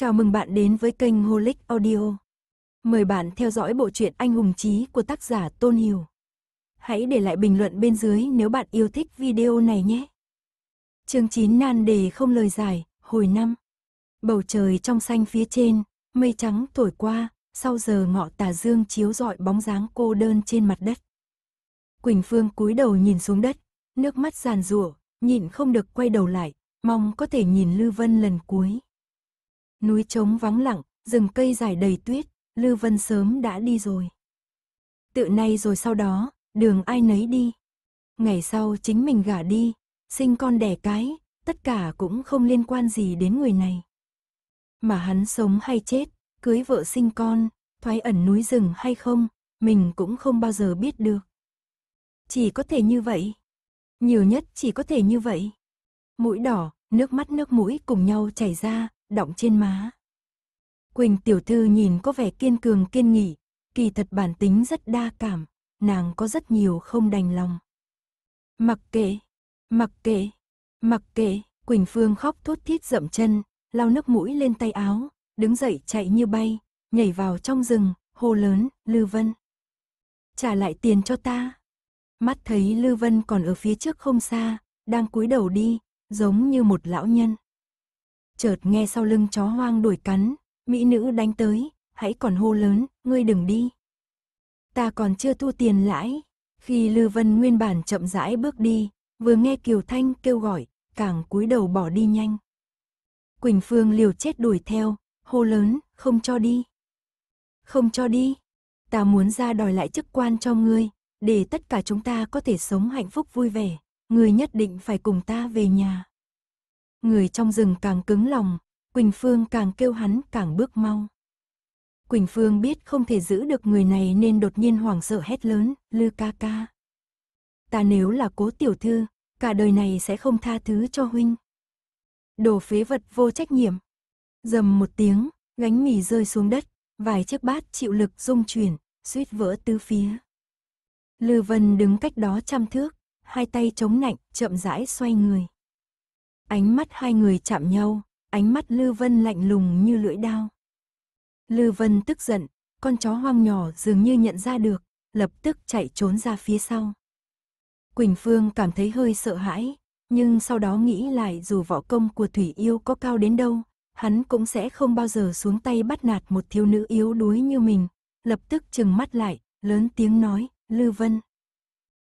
Chào mừng bạn đến với kênh Holic Audio. Mời bạn theo dõi bộ truyện Anh hùng chí của tác giả Tôn Hiểu. Hãy để lại bình luận bên dưới nếu bạn yêu thích video này nhé. Chương 9 nan đề không lời giải, hồi năm. Bầu trời trong xanh phía trên, mây trắng thổi qua, sau giờ ngọ tà dương chiếu rọi bóng dáng cô đơn trên mặt đất. Quỳnh Phương cúi đầu nhìn xuống đất, nước mắt giàn rủa, nhịn không được quay đầu lại, mong có thể nhìn Lư Vân lần cuối. Núi trống vắng lặng, rừng cây dài đầy tuyết, Lưu Vân sớm đã đi rồi. Tự nay rồi sau đó, đường ai nấy đi. Ngày sau chính mình gả đi, sinh con đẻ cái, tất cả cũng không liên quan gì đến người này. Mà hắn sống hay chết, cưới vợ sinh con, thoái ẩn núi rừng hay không, mình cũng không bao giờ biết được. Chỉ có thể như vậy. Nhiều nhất chỉ có thể như vậy. Mũi đỏ, nước mắt nước mũi cùng nhau chảy ra, đọng trên má. Quỳnh tiểu thư nhìn có vẻ kiên cường kiên nghị, kỳ thật bản tính rất đa cảm, nàng có rất nhiều không đành lòng. Mặc kệ, mặc kệ, mặc kệ, Quỳnh Phương khóc thút thít rậm chân, lau nước mũi lên tay áo, đứng dậy chạy như bay, nhảy vào trong rừng, hô lớn, Lư Vân. Trả lại tiền cho ta. Mắt thấy Lư Vân còn ở phía trước không xa, đang cúi đầu đi, giống như một lão nhân chợt nghe sau lưng chó hoang đuổi cắn, mỹ nữ đánh tới, hãy còn hô lớn, ngươi đừng đi. Ta còn chưa thu tiền lãi. Khi Lư Vân nguyên bản chậm rãi bước đi, vừa nghe Kiều Thanh kêu gọi, càng cúi đầu bỏ đi nhanh. Quỳnh Phương liều chết đuổi theo, hô lớn, không cho đi. Không cho đi. Ta muốn ra đòi lại chức quan cho ngươi, để tất cả chúng ta có thể sống hạnh phúc vui vẻ. Ngươi nhất định phải cùng ta về nhà. Người trong rừng càng cứng lòng, Quỳnh Phương càng kêu hắn càng bước mau. Quỳnh Phương biết không thể giữ được người này nên đột nhiên hoảng sợ hét lớn, lư ca ca. Ta nếu là cố tiểu thư, cả đời này sẽ không tha thứ cho huynh. Đồ phế vật vô trách nhiệm. Dầm một tiếng, gánh mì rơi xuống đất, vài chiếc bát chịu lực rung chuyển, suýt vỡ tứ phía. Lư Vân đứng cách đó trăm thước, hai tay chống nạnh, chậm rãi xoay người. Ánh mắt hai người chạm nhau, ánh mắt Lư Vân lạnh lùng như lưỡi đao. Lư Vân tức giận, con chó hoang nhỏ dường như nhận ra được, lập tức chạy trốn ra phía sau. Quỳnh Phương cảm thấy hơi sợ hãi, nhưng sau đó nghĩ lại dù võ công của Thủy Yêu có cao đến đâu, hắn cũng sẽ không bao giờ xuống tay bắt nạt một thiếu nữ yếu đuối như mình, lập tức chừng mắt lại, lớn tiếng nói, Lư Vân.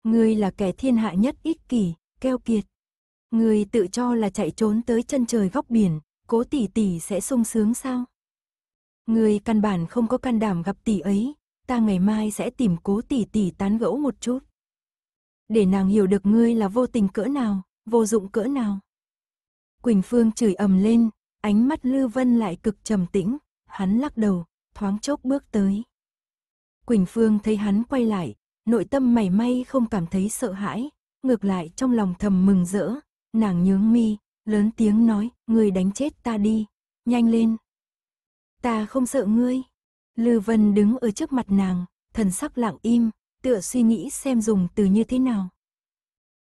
Ngươi là kẻ thiên hạ nhất ích kỷ, keo kiệt. Người tự cho là chạy trốn tới chân trời góc biển, cố tỷ tỷ sẽ sung sướng sao? Người căn bản không có can đảm gặp tỷ ấy, ta ngày mai sẽ tìm cố tỷ tỷ tán gẫu một chút. Để nàng hiểu được ngươi là vô tình cỡ nào, vô dụng cỡ nào. Quỳnh Phương chửi ầm lên, ánh mắt Lư Vân lại cực trầm tĩnh, hắn lắc đầu, thoáng chốc bước tới. Quỳnh Phương thấy hắn quay lại, nội tâm mảy may không cảm thấy sợ hãi, ngược lại trong lòng thầm mừng rỡ, Nàng nhướng mi, lớn tiếng nói, người đánh chết ta đi, nhanh lên. Ta không sợ ngươi. Lư Vân đứng ở trước mặt nàng, thần sắc lặng im, tựa suy nghĩ xem dùng từ như thế nào.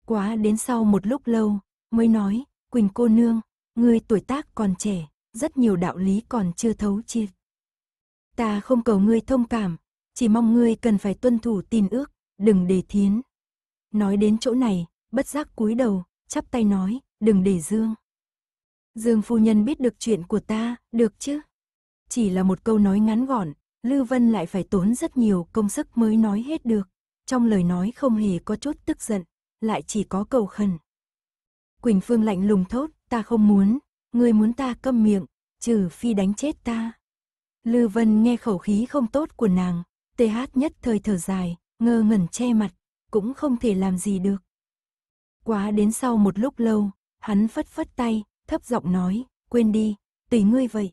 Quá đến sau một lúc lâu, mới nói, Quỳnh cô nương, ngươi tuổi tác còn trẻ, rất nhiều đạo lý còn chưa thấu triệt. Ta không cầu ngươi thông cảm, chỉ mong ngươi cần phải tuân thủ tin ước, đừng để thiến. Nói đến chỗ này, bất giác cúi đầu, chắp tay nói, đừng để Dương. Dương phu nhân biết được chuyện của ta, được chứ? Chỉ là một câu nói ngắn gọn, Lưu Vân lại phải tốn rất nhiều công sức mới nói hết được. Trong lời nói không hề có chút tức giận, lại chỉ có cầu khẩn. Quỳnh Phương lạnh lùng thốt, ta không muốn, người muốn ta câm miệng, trừ phi đánh chết ta. Lưu Vân nghe khẩu khí không tốt của nàng, tê hát nhất thời thở dài, ngơ ngẩn che mặt, cũng không thể làm gì được. Quá đến sau một lúc lâu, hắn phất phất tay, thấp giọng nói, quên đi, tùy ngươi vậy.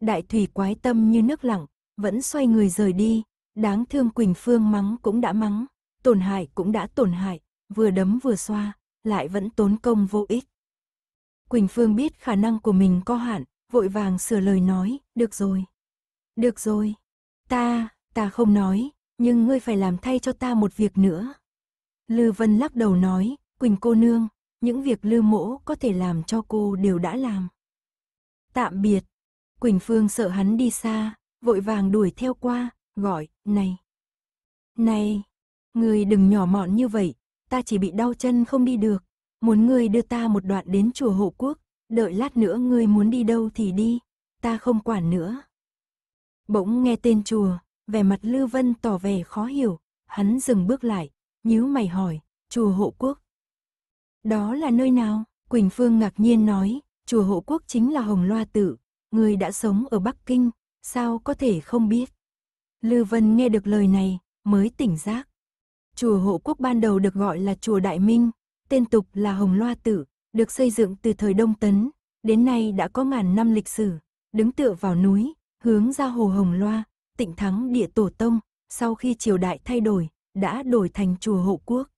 Đại thủy quái tâm như nước lặng, vẫn xoay người rời đi, đáng thương Quỳnh Phương mắng cũng đã mắng, tổn hại cũng đã tổn hại, vừa đấm vừa xoa, lại vẫn tốn công vô ích. Quỳnh Phương biết khả năng của mình có hạn, vội vàng sửa lời nói, được rồi. Được rồi, ta, ta không nói, nhưng ngươi phải làm thay cho ta một việc nữa. Lư Vân lắc đầu nói, Quỳnh cô nương, những việc lư mỗ có thể làm cho cô đều đã làm. Tạm biệt. Quỳnh Phương sợ hắn đi xa, vội vàng đuổi theo qua, gọi, này. Này, người đừng nhỏ mọn như vậy, ta chỉ bị đau chân không đi được. Muốn người đưa ta một đoạn đến chùa hộ quốc, đợi lát nữa người muốn đi đâu thì đi, ta không quản nữa. Bỗng nghe tên chùa, vẻ mặt Lưu Vân tỏ vẻ khó hiểu, hắn dừng bước lại, nhíu mày hỏi, chùa hộ quốc, đó là nơi nào? Quỳnh Phương ngạc nhiên nói, chùa hộ quốc chính là Hồng Loa Tự, người đã sống ở Bắc Kinh, sao có thể không biết? Lư Vân nghe được lời này, mới tỉnh giác. Chùa hộ quốc ban đầu được gọi là chùa Đại Minh, tên tục là Hồng Loa Tự, được xây dựng từ thời Đông Tấn, đến nay đã có ngàn năm lịch sử, đứng tựa vào núi, hướng ra hồ Hồng Loa, tịnh thắng địa tổ tông, sau khi triều đại thay đổi, đã đổi thành chùa hộ quốc.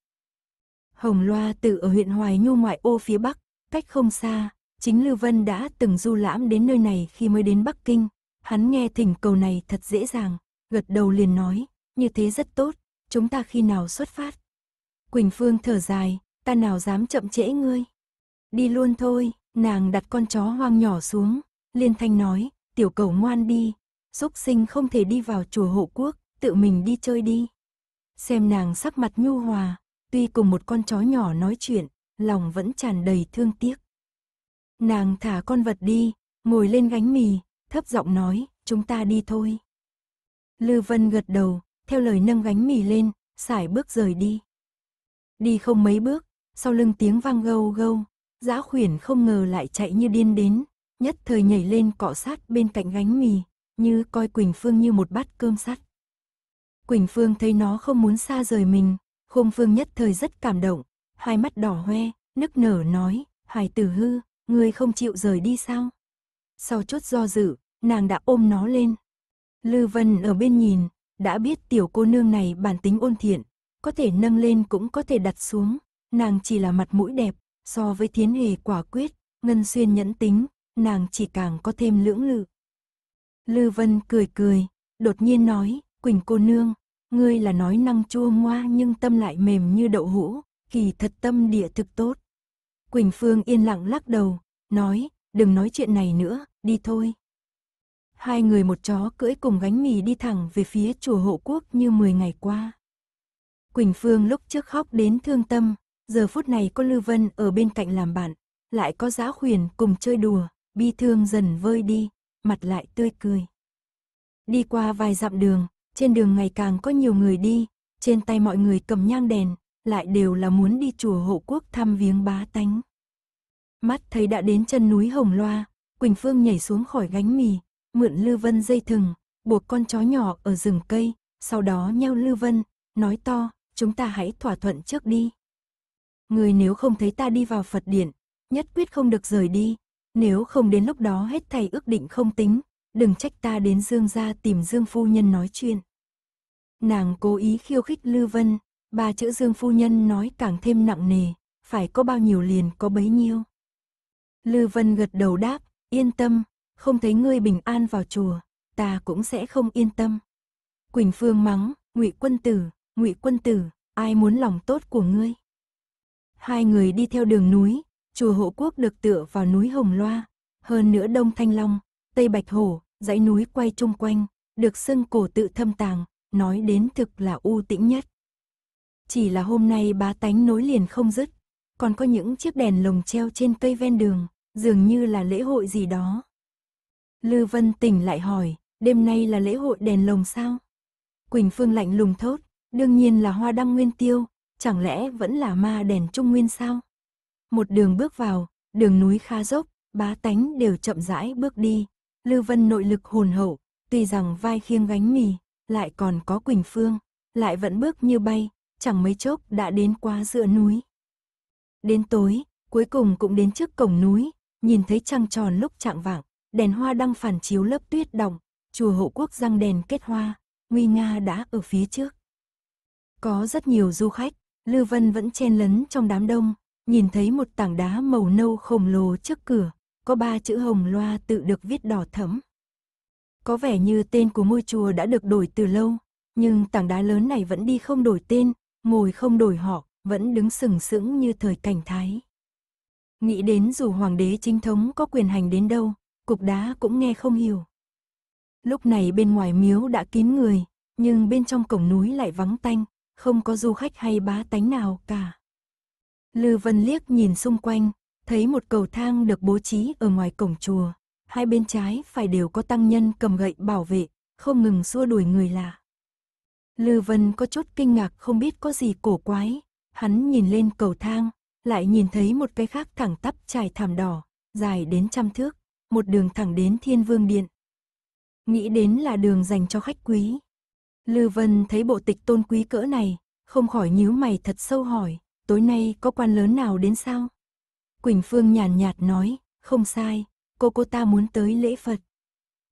Hồng Loa tự ở huyện Hoài Nhu ngoại ô phía Bắc, cách không xa, chính Lưu Vân đã từng du lãm đến nơi này khi mới đến Bắc Kinh. Hắn nghe thỉnh cầu này thật dễ dàng, gật đầu liền nói, như thế rất tốt, chúng ta khi nào xuất phát. Quỳnh Phương thở dài, ta nào dám chậm trễ ngươi. Đi luôn thôi, nàng đặt con chó hoang nhỏ xuống, liên thanh nói, tiểu cầu ngoan đi, xúc sinh không thể đi vào chùa hộ quốc, tự mình đi chơi đi. Xem nàng sắc mặt nhu hòa, Tuy cùng một con chó nhỏ nói chuyện, lòng vẫn tràn đầy thương tiếc. Nàng thả con vật đi, ngồi lên gánh mì, thấp giọng nói, chúng ta đi thôi. Lư Vân gật đầu, theo lời nâng gánh mì lên, xải bước rời đi. Đi không mấy bước, sau lưng tiếng vang gâu gâu, Giã khuyển không ngờ lại chạy như điên đến, nhất thời nhảy lên cọ sát bên cạnh gánh mì, như coi Quỳnh Phương như một bát cơm sắt. Quỳnh Phương thấy nó không muốn xa rời mình, Khung Phương nhất thời rất cảm động, hai mắt đỏ hoe, nức nở nói, Hoài tử hư, ngươi không chịu rời đi sao? Sau chút do dự, nàng đã ôm nó lên. Lư Vân ở bên nhìn, đã biết tiểu cô nương này bản tính ôn thiện, có thể nâng lên cũng có thể đặt xuống, nàng chỉ là mặt mũi đẹp, so với thiến hề quả quyết, ngân xuyên nhẫn tính, nàng chỉ càng có thêm lưỡng lự. Lư Vân cười cười, đột nhiên nói, Quỳnh cô nương, ngươi là nói năng chua ngoa nhưng tâm lại mềm như đậu hũ, kỳ thật tâm địa thực tốt. Quỳnh Phương yên lặng lắc đầu, nói, đừng nói chuyện này nữa, đi thôi. Hai người một chó cưỡi cùng gánh mì đi thẳng về phía chùa hộ quốc như 10 ngày qua. Quỳnh Phương lúc trước khóc đến thương tâm, giờ phút này có Lưu Vân ở bên cạnh làm bạn, lại có giá khuyển cùng chơi đùa, bi thương dần vơi đi, mặt lại tươi cười. Đi qua vài dặm đường, trên đường ngày càng có nhiều người đi, trên tay mọi người cầm nhang đèn, lại đều là muốn đi chùa hộ quốc thăm viếng bá tánh. Mắt thấy đã đến chân núi Hồng Loa, Quỳnh Phương nhảy xuống khỏi gánh mì, mượn Lư Vân dây thừng, buộc con chó nhỏ ở rừng cây, sau đó nheo Lư Vân, nói to, chúng ta hãy thỏa thuận trước đi. Người nếu không thấy ta đi vào Phật Điện, nhất quyết không được rời đi, nếu không đến lúc đó hết thầy ước định không tính, đừng trách ta đến Dương gia tìm Dương phu nhân nói chuyện. Nàng cố ý khiêu khích Lư Vân, ba chữ Dương phu nhân nói càng thêm nặng nề, phải có bao nhiêu liền có bấy nhiêu. Lư Vân gật đầu đáp, yên tâm, không thấy ngươi bình an vào chùa, ta cũng sẽ không yên tâm. Quỳnh Phương mắng, Ngụy Quân Tử, Ngụy Quân Tử, ai muốn lòng tốt của ngươi? Hai người đi theo đường núi, chùa Hộ Quốc được tựa vào núi Hồng Loa, hơn nữa Đông Thanh Long, Tây Bạch Hổ, dãy núi quay chung quanh, được xưng cổ tự thâm tàng, nói đến thực là u tĩnh nhất. Chỉ là hôm nay bá tánh nối liền không dứt, còn có những chiếc đèn lồng treo trên cây ven đường, dường như là lễ hội gì đó. Lư Vân tỉnh lại hỏi, đêm nay là lễ hội đèn lồng sao? Quỳnh Phương lạnh lùng thốt, đương nhiên là hoa đăng nguyên tiêu, chẳng lẽ vẫn là ma đèn trung nguyên sao? Một đường bước vào, đường núi khá dốc, bá tánh đều chậm rãi bước đi, Lưu Vân nội lực hồn hậu, tuy rằng vai khiêng gánh mì, lại còn có Quỳnh Phương, lại vẫn bước như bay, chẳng mấy chốc đã đến qua giữa núi. Đến tối, cuối cùng cũng đến trước cổng núi, nhìn thấy trăng tròn lúc chạng vạng, đèn hoa đang phản chiếu lớp tuyết đọng, chùa Hậu quốc răng đèn kết hoa, nguy nga đã ở phía trước. Có rất nhiều du khách, Lưu Vân vẫn chen lấn trong đám đông, nhìn thấy một tảng đá màu nâu khổng lồ trước cửa, có ba chữ hồng loa tự được viết đỏ thẫm. Có vẻ như tên của ngôi chùa đã được đổi từ lâu, nhưng tảng đá lớn này vẫn đi không đổi tên, ngồi không đổi họ, vẫn đứng sừng sững như thời cảnh thái. Nghĩ đến dù hoàng đế chính thống có quyền hành đến đâu, cục đá cũng nghe không hiểu. Lúc này bên ngoài miếu đã kín người, nhưng bên trong cổng núi lại vắng tanh, không có du khách hay bá tánh nào cả. Lư Vân liếc nhìn xung quanh, thấy một cầu thang được bố trí ở ngoài cổng chùa. Hai bên trái phải đều có tăng nhân cầm gậy bảo vệ, không ngừng xua đuổi người lạ. Lư Vân có chút kinh ngạc không biết có gì cổ quái, hắn nhìn lên cầu thang, lại nhìn thấy một cái khác thẳng tắp trải thảm đỏ, dài đến trăm thước, một đường thẳng đến Thiên Vương Điện. Nghĩ đến là đường dành cho khách quý. Lư Vân thấy bộ tịch tôn quý cỡ này, không khỏi nhíu mày thật sâu hỏi, tối nay có quan lớn nào đến sao? Quỳnh Phương nhàn nhạt nói, không sai, cô cô ta muốn tới lễ Phật.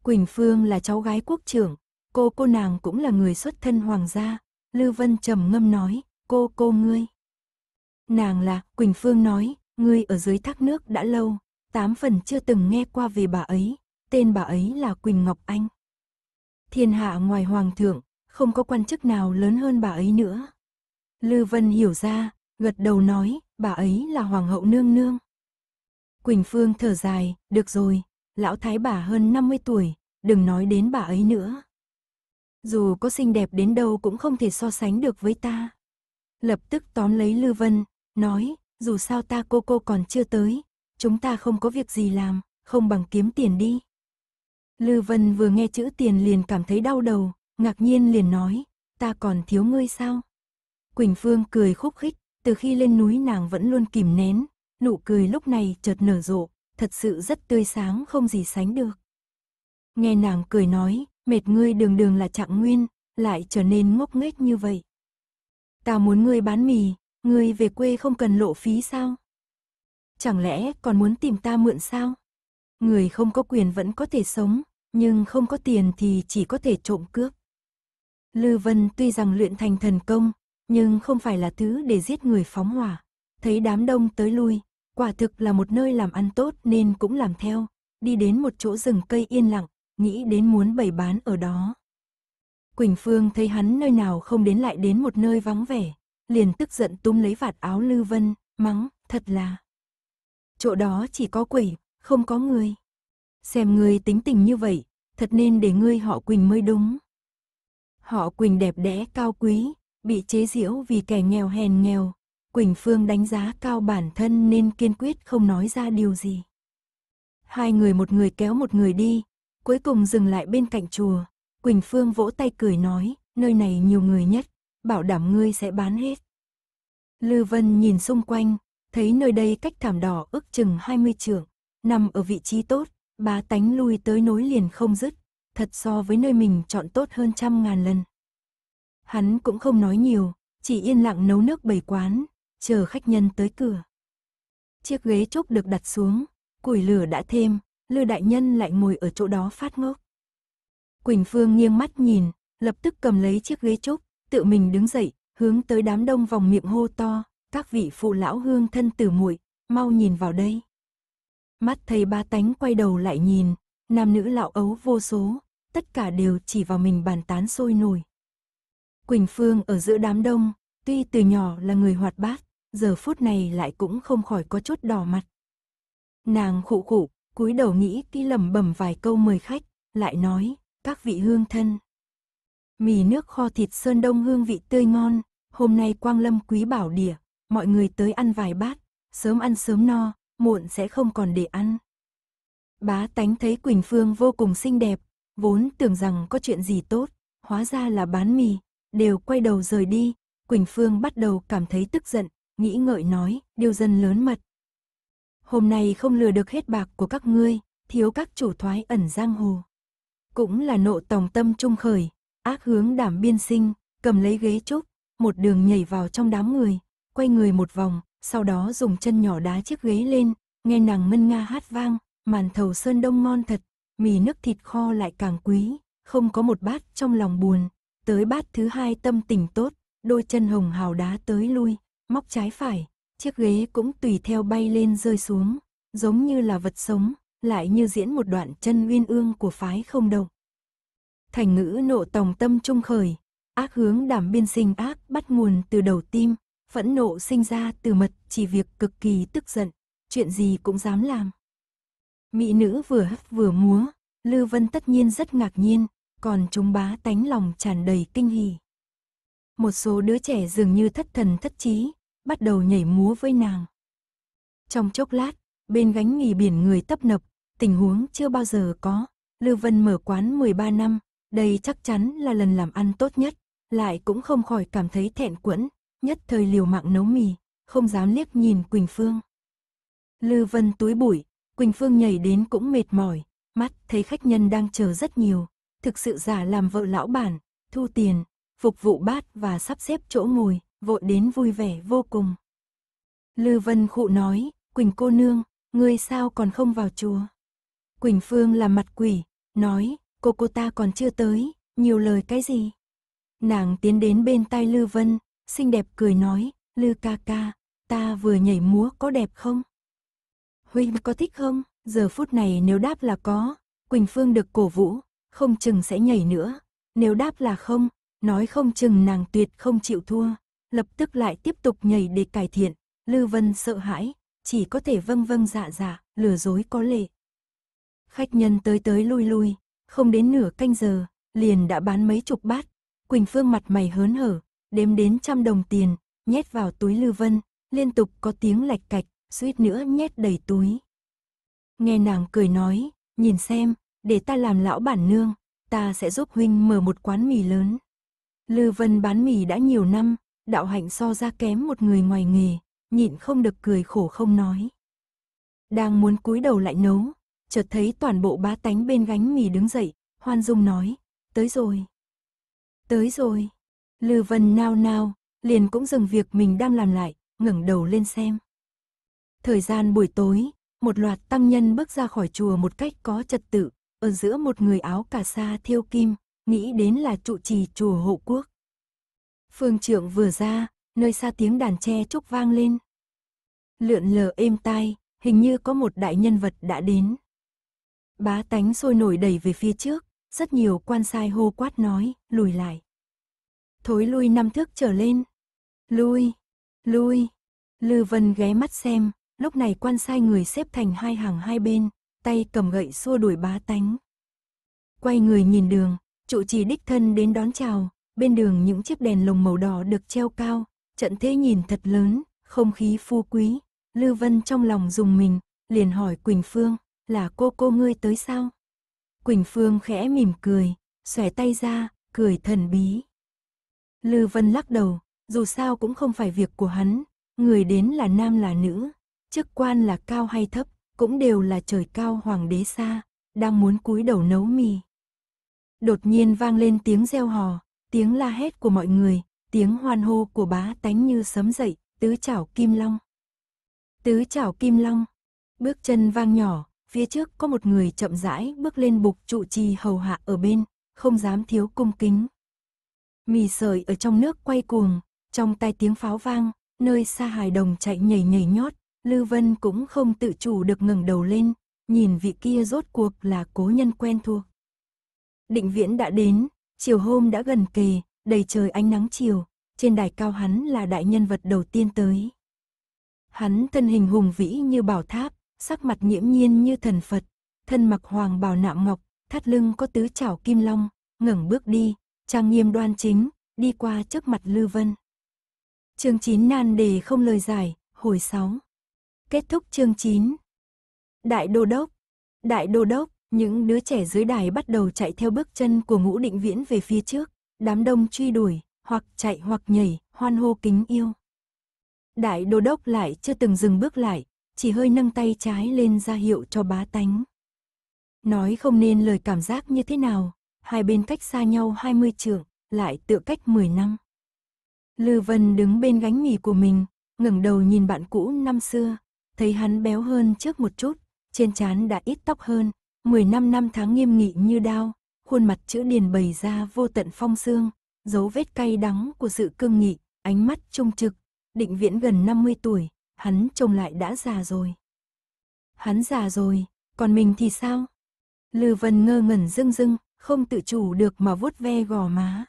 Quỳnh Phương là cháu gái quốc trưởng, cô cô nàng cũng là người xuất thân hoàng gia. Lư Vân trầm ngâm nói, cô cô ngươi. Nàng là, Quỳnh Phương nói, ngươi ở dưới thác nước đã lâu, tám phần chưa từng nghe qua về bà ấy, tên bà ấy là Quỳnh Ngọc Anh. Thiên hạ ngoài hoàng thượng, không có quan chức nào lớn hơn bà ấy nữa. Lư Vân hiểu ra, gật đầu nói, bà ấy là hoàng hậu nương nương. Quỳnh Phương thở dài, được rồi, lão thái bà hơn 50 tuổi, đừng nói đến bà ấy nữa. Dù có xinh đẹp đến đâu cũng không thể so sánh được với ta. Lập tức tóm lấy Lư Vân, nói, dù sao ta cô cô còn chưa tới, chúng ta không có việc gì làm, không bằng kiếm tiền đi. Lư Vân vừa nghe chữ tiền liền cảm thấy đau đầu, ngạc nhiên liền nói, ta còn thiếu ngươi sao? Quỳnh Phương cười khúc khích, từ khi lên núi nàng vẫn luôn kìm nén, nụ cười lúc này chợt nở rộ, thật sự rất tươi sáng không gì sánh được. Nghe nàng cười nói, mệt ngươi đường đường là trạng nguyên, lại trở nên ngốc nghếch như vậy. Ta muốn ngươi bán mì, ngươi về quê không cần lộ phí sao? Chẳng lẽ còn muốn tìm ta mượn sao? Người không có quyền vẫn có thể sống, nhưng không có tiền thì chỉ có thể trộm cướp. Lư Vân tuy rằng luyện thành thần công, nhưng không phải là thứ để giết người phóng hỏa. Thấy đám đông tới lui, quả thực là một nơi làm ăn tốt nên cũng làm theo, đi đến một chỗ rừng cây yên lặng, nghĩ đến muốn bày bán ở đó. Quỳnh Phương thấy hắn nơi nào không đến lại đến một nơi vắng vẻ, liền tức giận túm lấy vạt áo Lư Vân, mắng, thật là. Chỗ đó chỉ có quỷ, không có người. Xem ngươi tính tình như vậy, thật nên để ngươi họ Quỳnh mới đúng. Họ Quỳnh đẹp đẽ cao quý, bị chế giễu vì kẻ nghèo hèn nghèo, Quỳnh Phương đánh giá cao bản thân nên kiên quyết không nói ra điều gì. Hai người một người kéo một người đi, cuối cùng dừng lại bên cạnh chùa, Quỳnh Phương vỗ tay cười nói, nơi này nhiều người nhất, bảo đảm ngươi sẽ bán hết. Lư Vân nhìn xung quanh, thấy nơi đây cách thảm đỏ ước chừng 20 trượng, nằm ở vị trí tốt, Bá tánh lui tới nối liền không dứt, thật so với nơi mình chọn tốt hơn trăm ngàn lần. Hắn cũng không nói nhiều, chỉ yên lặng nấu nước bầy quán, chờ khách nhân tới cửa. Chiếc ghế chốc được đặt xuống, củi lửa đã thêm, Lư Đại Nhân lại ngồi ở chỗ đó phát ngốc. Quỳnh Phương nghiêng mắt nhìn, lập tức cầm lấy chiếc ghế chốc, tự mình đứng dậy, hướng tới đám đông vòng miệng hô to, các vị phụ lão hương thân tử muội, mau nhìn vào đây. Mắt thầy ba tánh quay đầu lại nhìn, nam nữ lão ấu vô số, tất cả đều chỉ vào mình bàn tán sôi nổi. Quỳnh Phương ở giữa đám đông, tuy từ nhỏ là người hoạt bát, giờ phút này lại cũng không khỏi có chút đỏ mặt. Nàng khụ khụ, cúi đầu nghĩ kỹ lầm bầm vài câu mời khách, lại nói, các vị hương thân. Mì nước kho thịt sơn đông hương vị tươi ngon, hôm nay quang lâm quý bảo đỉa, mọi người tới ăn vài bát, sớm ăn sớm no, muộn sẽ không còn để ăn. Bá tánh thấy Quỳnh Phương vô cùng xinh đẹp, vốn tưởng rằng có chuyện gì tốt, hóa ra là bán mì, đều quay đầu rời đi, Quỳnh Phương bắt đầu cảm thấy tức giận, nghĩ ngợi nói, điều dân lớn mật. Hôm nay không lừa được hết bạc của các ngươi, thiếu các chủ thoái ẩn giang hồ. Cũng là nộ tổng tâm trung khởi, ác hướng đảm biên sinh, cầm lấy ghế trúc, một đường nhảy vào trong đám người, quay người một vòng, sau đó dùng chân nhỏ đá chiếc ghế lên, nghe nàng mân nga hát vang, màn thầu sơn đông ngon thật, mì nước thịt kho lại càng quý, không có một bát trong lòng buồn, Tới bát thứ hai tâm tình tốt, đôi chân hồng hào đá tới lui, móc trái phải, chiếc ghế cũng tùy theo bay lên rơi xuống, giống như là vật sống, lại như diễn một đoạn chân uyên ương của phái không đồng. Thành ngữ nộ tòng tâm trung khởi, ác hướng đảm biên sinh ác bắt nguồn từ đầu tim, phẫn nộ sinh ra từ mật chỉ việc cực kỳ tức giận, chuyện gì cũng dám làm. Mỹ nữ vừa hấp vừa múa, Lư Vân tất nhiên rất ngạc nhiên, còn chúng bá tánh lòng tràn đầy kinh hỉ. Một số đứa trẻ dường như thất thần thất trí, bắt đầu nhảy múa với nàng. Trong chốc lát, bên gánh nghỉ biển người tấp nập, tình huống chưa bao giờ có. Lưu Vân mở quán 13 năm, đây chắc chắn là lần làm ăn tốt nhất, lại cũng không khỏi cảm thấy thẹn quẫn, nhất thời liều mạng nấu mì, không dám liếc nhìn Quỳnh Phương. Lư Vân túi bụi, Quỳnh Phương nhảy đến cũng mệt mỏi, mắt thấy khách nhân đang chờ rất nhiều, thực sự giả làm vợ lão bản, thu tiền, phục vụ bát và sắp xếp chỗ ngồi, vội đến vui vẻ vô cùng. Lư Vân Khụ nói, Quỳnh cô nương, ngươi sao còn không vào chùa? Quỳnh Phương là mặt quỷ, nói, cô cô ta còn chưa tới, nhiều lời cái gì? Nàng tiến đến bên tai Lư Vân, xinh đẹp cười nói, Lư ca ca, ta vừa nhảy múa có đẹp không? Huy có thích không? Giờ phút này nếu đáp là có, Quỳnh Phương được cổ vũ, không chừng sẽ nhảy nữa. Nếu đáp là không, nói không chừng nàng tuyệt không chịu thua, lập tức lại tiếp tục nhảy để cải thiện. Lư Vân sợ hãi, chỉ có thể vâng vâng dạ dạ, lừa dối có lệ. Khách nhân tới tới lui lui, không đến nửa canh giờ, liền đã bán mấy chục bát. Quỳnh Phương mặt mày hớn hở, đếm đến trăm đồng tiền, nhét vào túi Lư Vân, liên tục có tiếng lạch cạch, suýt nữa nhét đầy túi. Nghe nàng cười nói, nhìn xem, để ta làm lão bản nương, ta sẽ giúp huynh mở một quán mì lớn. Lư Vân bán mì đã nhiều năm, đạo hạnh so ra kém một người ngoài nghề, nhịn không được cười khổ không nói. Đang muốn cúi đầu lại nấu, chợt thấy toàn bộ bá tánh bên gánh mì đứng dậy, hoan dung nói, tới rồi. Tới rồi. Lư Vân nao nao, liền cũng dừng việc mình đang làm lại, ngẩng đầu lên xem. Thời gian buổi tối, một loạt tăng nhân bước ra khỏi chùa một cách có trật tự, ở giữa một người áo cà sa thiêu kim, nghĩ đến là trụ trì chùa hộ quốc. Phương trưởng vừa ra, nơi xa tiếng đàn tre trúc vang lên. Lượn lờ êm tai, hình như có một đại nhân vật đã đến. Bá tánh sôi nổi đẩy về phía trước, rất nhiều quan sai hô quát nói, lùi lại. Thối lui năm thước trở lên. Lui, lui. Lư Vân ghé mắt xem, lúc này quan sai người xếp thành hai hàng hai bên, tay cầm gậy xua đuổi bá tánh. Quay người nhìn đường, trụ trì đích thân đến đón chào, bên đường những chiếc đèn lồng màu đỏ được treo cao, trận thế nhìn thật lớn, không khí phu quý. Lư Vân trong lòng dùng mình, liền hỏi Quỳnh Phương, là cô cô ngươi tới sao? Quỳnh Phương khẽ mỉm cười, xòe tay ra, cười thần bí. Lư Vân lắc đầu, dù sao cũng không phải việc của hắn, người đến là nam là nữ, chức quan là cao hay thấp, cũng đều là trời cao hoàng đế xa, đang muốn cúi đầu nấu mì. Đột nhiên vang lên tiếng reo hò, tiếng la hét của mọi người, tiếng hoan hô của bá tánh như sấm dậy, tứ chảo kim long. Tứ chảo kim long, bước chân vang nhỏ, phía trước có một người chậm rãi bước lên bục trụ trì hầu hạ ở bên, không dám thiếu cung kính. Mì sợi ở trong nước quay cuồng, trong tai tiếng pháo vang, nơi xa hài đồng chạy nhảy nhảy nhót, Lưu Vân cũng không tự chủ được ngừng đầu lên, nhìn vị kia rốt cuộc là cố nhân quen thuộc. Định viễn đã đến, chiều hôm đã gần kề, đầy trời ánh nắng chiều, trên đài cao hắn là đại nhân vật đầu tiên tới. Hắn thân hình hùng vĩ như bảo tháp, sắc mặt nhiễm nhiên như thần Phật, thân mặc hoàng bào nạm ngọc, thắt lưng có tứ chảo kim long, ngẩng bước đi, trang nghiêm đoan chính, đi qua trước mặt Lưu Vân. Chương 9 nan đề không lời giải, hồi 6. Kết thúc chương 9. Đại đô đốc. Đại đô đốc, những đứa trẻ dưới đài bắt đầu chạy theo bước chân của ngũ định viễn về phía trước, đám đông truy đuổi, hoặc chạy hoặc nhảy, hoan hô kính yêu. Đại đô đốc lại chưa từng dừng bước lại, chỉ hơi nâng tay trái lên ra hiệu cho bá tánh. Nói không nên lời cảm giác như thế nào, hai bên cách xa nhau 20 trượng, lại tựa cách 10 năm. Lư Vân đứng bên gánh mì của mình, ngẩng đầu nhìn bạn cũ năm xưa, thấy hắn béo hơn trước một chút, trên trán đã ít tóc hơn, 15 năm năm tháng nghiêm nghị như đao, khuôn mặt chữ điền bày ra vô tận phong xương, dấu vết cay đắng của sự cương nghị, ánh mắt trung trực, định viễn gần 50 tuổi, hắn trông lại đã già rồi. Hắn già rồi, còn mình thì sao? Lư Vân ngơ ngẩn dưng dưng, không tự chủ được mà vuốt ve gò má.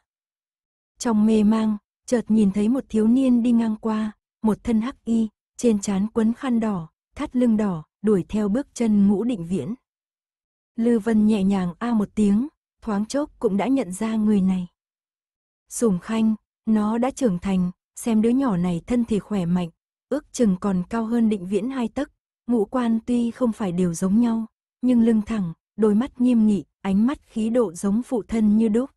Trong mê mang, chợt nhìn thấy một thiếu niên đi ngang qua, một thân hắc y, trên trán quấn khăn đỏ, thắt lưng đỏ, đuổi theo bước chân ngũ định viễn. Lư Vân nhẹ nhàng a một tiếng, thoáng chốc cũng đã nhận ra người này. Sùng Khanh, nó đã trưởng thành, xem đứa nhỏ này thân thể khỏe mạnh, ước chừng còn cao hơn định viễn hai tấc, ngũ quan tuy không phải đều giống nhau, nhưng lưng thẳng, đôi mắt nghiêm nghị, ánh mắt khí độ giống phụ thân như đúc.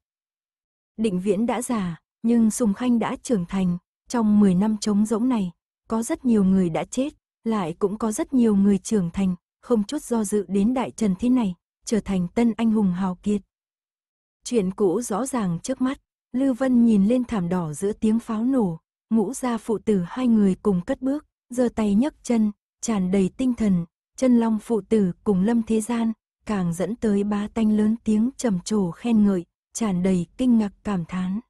Định viễn đã già, nhưng Sùng Khanh đã trưởng thành, trong 10 năm trống rỗng này, có rất nhiều người đã chết, lại cũng có rất nhiều người trưởng thành, không chút do dự đến đại trần thế này, trở thành tân anh hùng hào kiệt. Chuyện cũ rõ ràng trước mắt, lưu Vân nhìn lên thảm đỏ giữa tiếng pháo nổ, ngũ gia phụ tử hai người cùng cất bước, giơ tay nhấc chân, tràn đầy tinh thần, chân long phụ tử cùng lâm thế gian, càng dẫn tới ba tanh lớn tiếng trầm trồ khen ngợi, tràn đầy kinh ngạc cảm thán.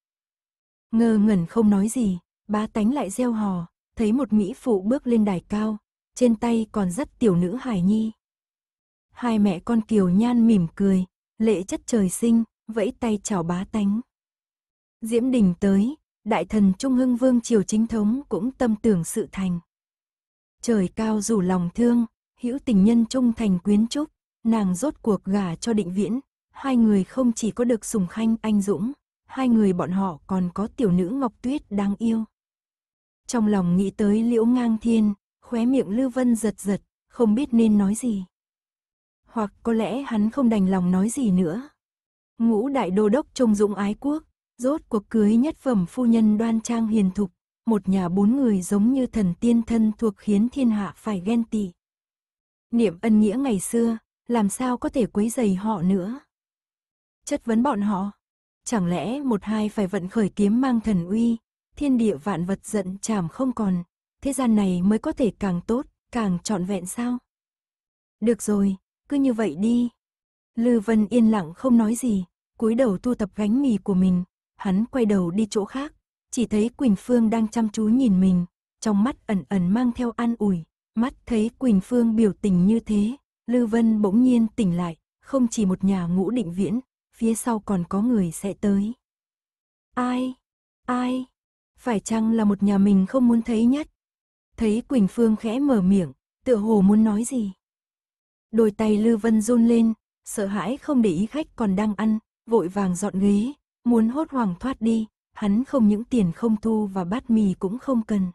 Ngơ ngẩn không nói gì, ba tánh lại gieo hò, thấy một mỹ phụ bước lên đài cao, trên tay còn dắt tiểu nữ hài Nhi. Hai mẹ con Kiều Nhan mỉm cười, lệ chất trời sinh, vẫy tay chào bá tánh. Diễm Đình tới, đại thần Trung Hưng Vương triều chính thống cũng tâm tưởng sự thành. Trời cao rủ lòng thương, hữu tình nhân trung thành quyến trúc, nàng rốt cuộc gả cho định viễn, hai người không chỉ có được sùng khanh anh dũng, hai người bọn họ còn có tiểu nữ Ngọc Tuyết đang yêu. Trong lòng nghĩ tới liễu ngang thiên, khóe miệng Lưu Vân giật giật, không biết nên nói gì. Hoặc có lẽ hắn không đành lòng nói gì nữa. Ngũ đại đô đốc trông dũng ái quốc, rốt cuộc cưới nhất phẩm phu nhân đoan trang hiền thục, một nhà bốn người giống như thần tiên thân thuộc khiến thiên hạ phải ghen tị. Niệm ân nghĩa ngày xưa, làm sao có thể quấy dày họ nữa. Chất vấn bọn họ, chẳng lẽ một hai phải vận khởi kiếm mang thần uy, thiên địa vạn vật giận chảm không còn, thế gian này mới có thể càng tốt, càng trọn vẹn sao? Được rồi, cứ như vậy đi. Lư Vân yên lặng không nói gì, cúi đầu tu tập gánh mì của mình, hắn quay đầu đi chỗ khác, chỉ thấy Quỳnh Phương đang chăm chú nhìn mình, trong mắt ẩn ẩn mang theo an ủi, mắt thấy Quỳnh Phương biểu tình như thế, Lư Vân bỗng nhiên tỉnh lại, không chỉ một nhà ngũ định viễn, phía sau còn có người sẽ tới. Ai? Ai? phải chăng là một nhà mình không muốn thấy nhất? Thấy Quỳnh Phương khẽ mở miệng, tựa hồ muốn nói gì? Đôi tay Lư Vân run lên, sợ hãi không để ý khách còn đang ăn, vội vàng dọn ghế, muốn hốt hoảng thoát đi, hắn không những tiền không thu và bát mì cũng không cần.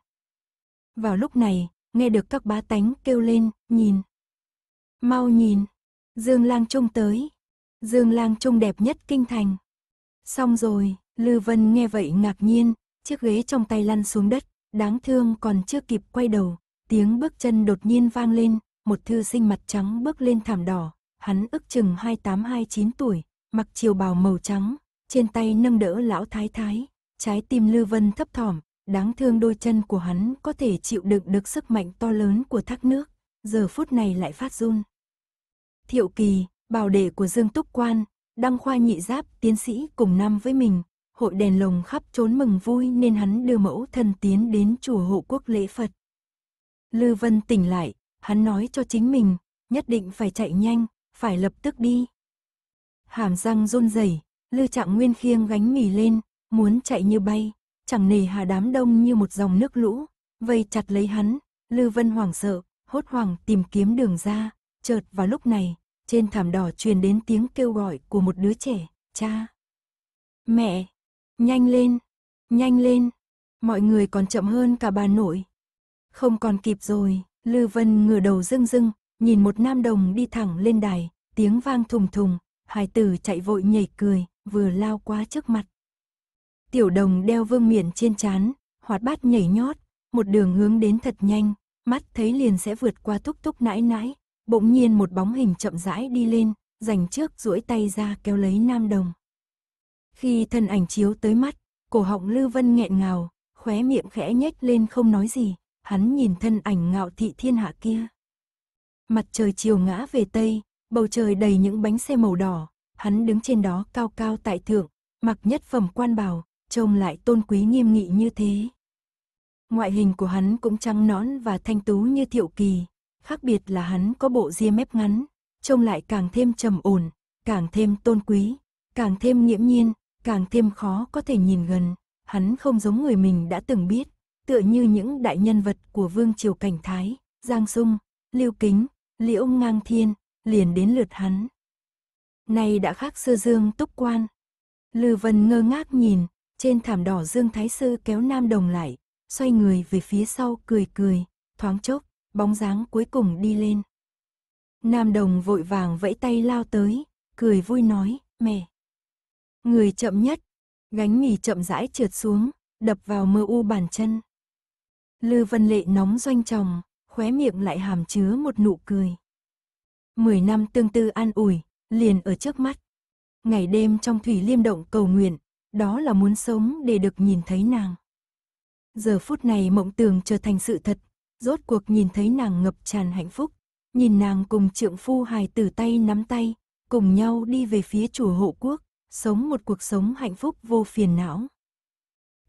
Vào lúc này, nghe được các bá tánh kêu lên, nhìn. Mau nhìn, Dương Lang trông tới. Dương Lang trông đẹp nhất kinh thành. Xong rồi, Lư Vân nghe vậy ngạc nhiên, chiếc ghế trong tay lăn xuống đất, đáng thương còn chưa kịp quay đầu, tiếng bước chân đột nhiên vang lên, một thư sinh mặt trắng bước lên thảm đỏ, hắn ức chừng 28-29 tuổi, mặc chiều bào màu trắng, trên tay nâng đỡ lão thái thái, trái tim Lư Vân thấp thỏm, đáng thương đôi chân của hắn có thể chịu đựng được sức mạnh to lớn của thác nước, giờ phút này lại phát run. Thiệu Kỳ, bảo đệ của Dương Túc Quan, đăng khoa nhị giáp, tiến sĩ cùng năm với mình, hội đèn lồng khắp trốn mừng vui nên hắn đưa mẫu thân tiến đến chùa hộ quốc lễ Phật. Lư Vân tỉnh lại, hắn nói cho chính mình, nhất định phải chạy nhanh, phải lập tức đi. Hàm răng run rẩy, Lư Trạng Nguyên khiêng gánh mì lên, muốn chạy như bay, chẳng nề hà đám đông như một dòng nước lũ, vây chặt lấy hắn, Lư Vân hoảng sợ, hốt hoảng tìm kiếm đường ra, chợt vào lúc này, trên thảm đỏ truyền đến tiếng kêu gọi của một đứa trẻ, cha. Mẹ, Nhanh lên, nhanh lên, mọi người còn chậm hơn cả bà nội. Không còn kịp rồi, Lư Vân ngửa đầu rưng rưng, nhìn một nam đồng đi thẳng lên đài, tiếng vang thùng thùng, hài tử chạy vội nhảy cười, vừa lao qua trước mặt. Tiểu đồng đeo vương miện trên chán, hoạt bát nhảy nhót, một đường hướng đến thật nhanh, mắt thấy liền sẽ vượt qua thúc thúc nãi nãi, bỗng nhiên một bóng hình chậm rãi đi lên, giành trước duỗi tay ra kéo lấy nam đồng. Khi thân ảnh chiếu tới mắt, cổ họng Lưu Vân nghẹn ngào, khóe miệng khẽ nhếch lên không nói gì, hắn nhìn thân ảnh ngạo thị thiên hạ kia. Mặt trời chiều ngã về tây, bầu trời đầy những bánh xe màu đỏ, hắn đứng trên đó cao cao tại thượng, mặc nhất phẩm quan bào, trông lại tôn quý nghiêm nghị như thế. Ngoại hình của hắn cũng trắng nõn và thanh tú như thiệu kỳ, khác biệt là hắn có bộ ria mép ngắn, trông lại càng thêm trầm ổn, càng thêm tôn quý, càng thêm nghiễm nhiên, càng thêm khó có thể nhìn gần, hắn không giống người mình đã từng biết, tựa như những đại nhân vật của vương triều cảnh Thái, Giang Sung, Lưu Kính, Liễu Ngang Thiên, liền đến lượt hắn. Nay đã khác xưa dương túc quan. Lư Vân ngơ ngác nhìn, trên thảm đỏ Dương Thái Sư kéo Nam Đồng lại, xoay người về phía sau cười cười, thoáng chốc, bóng dáng cuối cùng đi lên. Nam Đồng vội vàng vẫy tay lao tới, cười vui nói, mẹ, Người chậm nhất, gánh mì chậm rãi trượt xuống, đập vào mơ u bàn chân. Lư Vân Lệ nóng doanh chồng, khóe miệng lại hàm chứa một nụ cười. Mười năm tương tư an ủi, liền ở trước mắt. Ngày đêm trong thủy liêm động cầu nguyện, đó là muốn sống để được nhìn thấy nàng. Giờ phút này mộng tưởng trở thành sự thật, rốt cuộc nhìn thấy nàng ngập tràn hạnh phúc, nhìn nàng cùng trượng phu hài tử tay nắm tay, cùng nhau đi về phía chùa hộ quốc sống một cuộc sống hạnh phúc vô phiền não.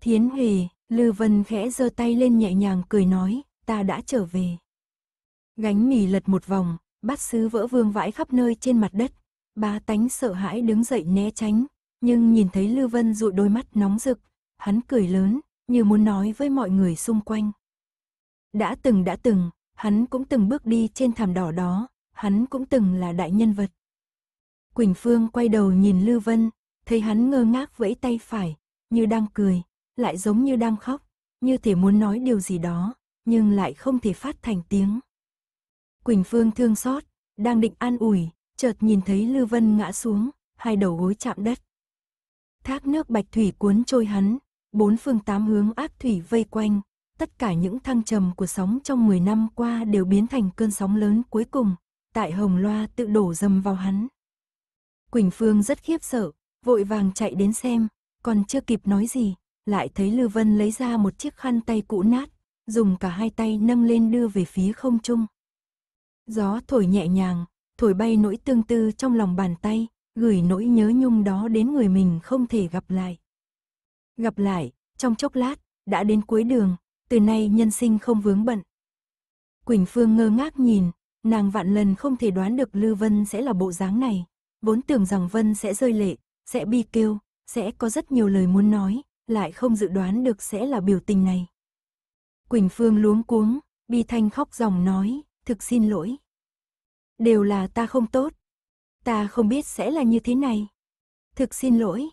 Thiến Huệ, Lư Vân khẽ giơ tay lên nhẹ nhàng cười nói, ta đã trở về. Gánh mì lật một vòng, bát sứ vỡ vương vãi khắp nơi trên mặt đất. Bá tánh sợ hãi đứng dậy né tránh, nhưng nhìn thấy Lư Vân dụi đôi mắt nóng rực, hắn cười lớn, như muốn nói với mọi người xung quanh. Đã từng đã từng, hắn cũng từng bước đi trên thảm đỏ đó, hắn cũng từng là đại nhân vật. Quỳnh Phương quay đầu nhìn Lưu Vân, thấy hắn ngơ ngác vẫy tay phải, như đang cười, lại giống như đang khóc, như thể muốn nói điều gì đó, nhưng lại không thể phát thành tiếng. Quỳnh Phương thương xót, đang định an ủi, chợt nhìn thấy Lưu Vân ngã xuống, hai đầu gối chạm đất. Thác nước bạch thủy cuốn trôi hắn, bốn phương tám hướng ác thủy vây quanh, tất cả những thăng trầm của sóng trong 10 năm qua đều biến thành cơn sóng lớn cuối cùng, tại hồng loa tự đổ dầm vào hắn. Quỳnh Phương rất khiếp sợ, vội vàng chạy đến xem, còn chưa kịp nói gì, lại thấy Lư Vân lấy ra một chiếc khăn tay cũ nát, dùng cả hai tay nâng lên đưa về phía không trung. Gió thổi nhẹ nhàng, thổi bay nỗi tương tư trong lòng bàn tay, gửi nỗi nhớ nhung đó đến người mình không thể gặp lại. Gặp lại, trong chốc lát, đã đến cuối đường, từ nay nhân sinh không vướng bận. Quỳnh Phương ngơ ngác nhìn, nàng vạn lần không thể đoán được Lư Vân sẽ là bộ dáng này vốn tưởng rằng Vân sẽ rơi lệ, sẽ bi kêu, sẽ có rất nhiều lời muốn nói, lại không dự đoán được sẽ là biểu tình này. Quỳnh Phương luống cuống, bi thanh khóc ròng nói, thực xin lỗi. Đều là ta không tốt. Ta không biết sẽ là như thế này. Thực xin lỗi.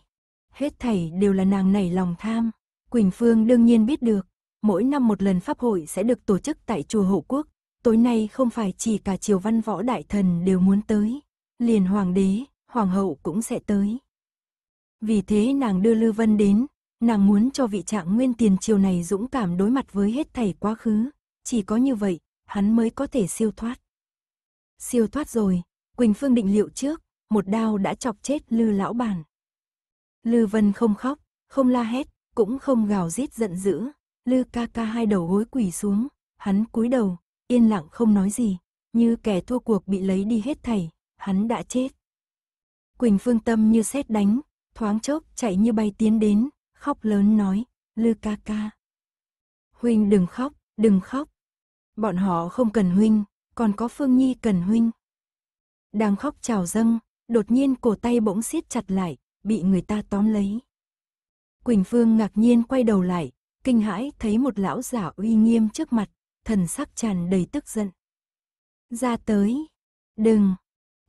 Hết thảy đều là nàng nảy lòng tham. Quỳnh Phương đương nhiên biết được, mỗi năm một lần pháp hội sẽ được tổ chức tại chùa hậu Quốc. Tối nay không phải chỉ cả triều văn võ đại thần đều muốn tới, liền hoàng đế, hoàng hậu cũng sẽ tới. Vì thế nàng đưa Lư Vân đến, nàng muốn cho vị trạng nguyên tiền triều này dũng cảm đối mặt với hết thảy quá khứ, chỉ có như vậy, hắn mới có thể siêu thoát. Siêu thoát rồi, Quỳnh Phương định liệu trước, một đao đã chọc chết Lư lão bản. Lư Vân không khóc, không la hét, cũng không gào rít giận dữ, Lư ca ca hai đầu gối quỳ xuống, hắn cúi đầu, yên lặng không nói gì, như kẻ thua cuộc bị lấy đi hết thảy, hắn đã chết. Quỳnh Phương Tâm như sét đánh, thoáng chốc chạy như bay tiến đến, khóc lớn nói, Lư ca ca. Huynh đừng khóc, đừng khóc. Bọn họ không cần huynh, còn có Phương Nhi cần huynh. Đang khóc trào dâng, đột nhiên cổ tay bỗng siết chặt lại, bị người ta tóm lấy. Quỳnh Phương ngạc nhiên quay đầu lại, kinh hãi thấy một lão giả uy nghiêm trước mặt, thần sắc tràn đầy tức giận. Ra tới, đừng,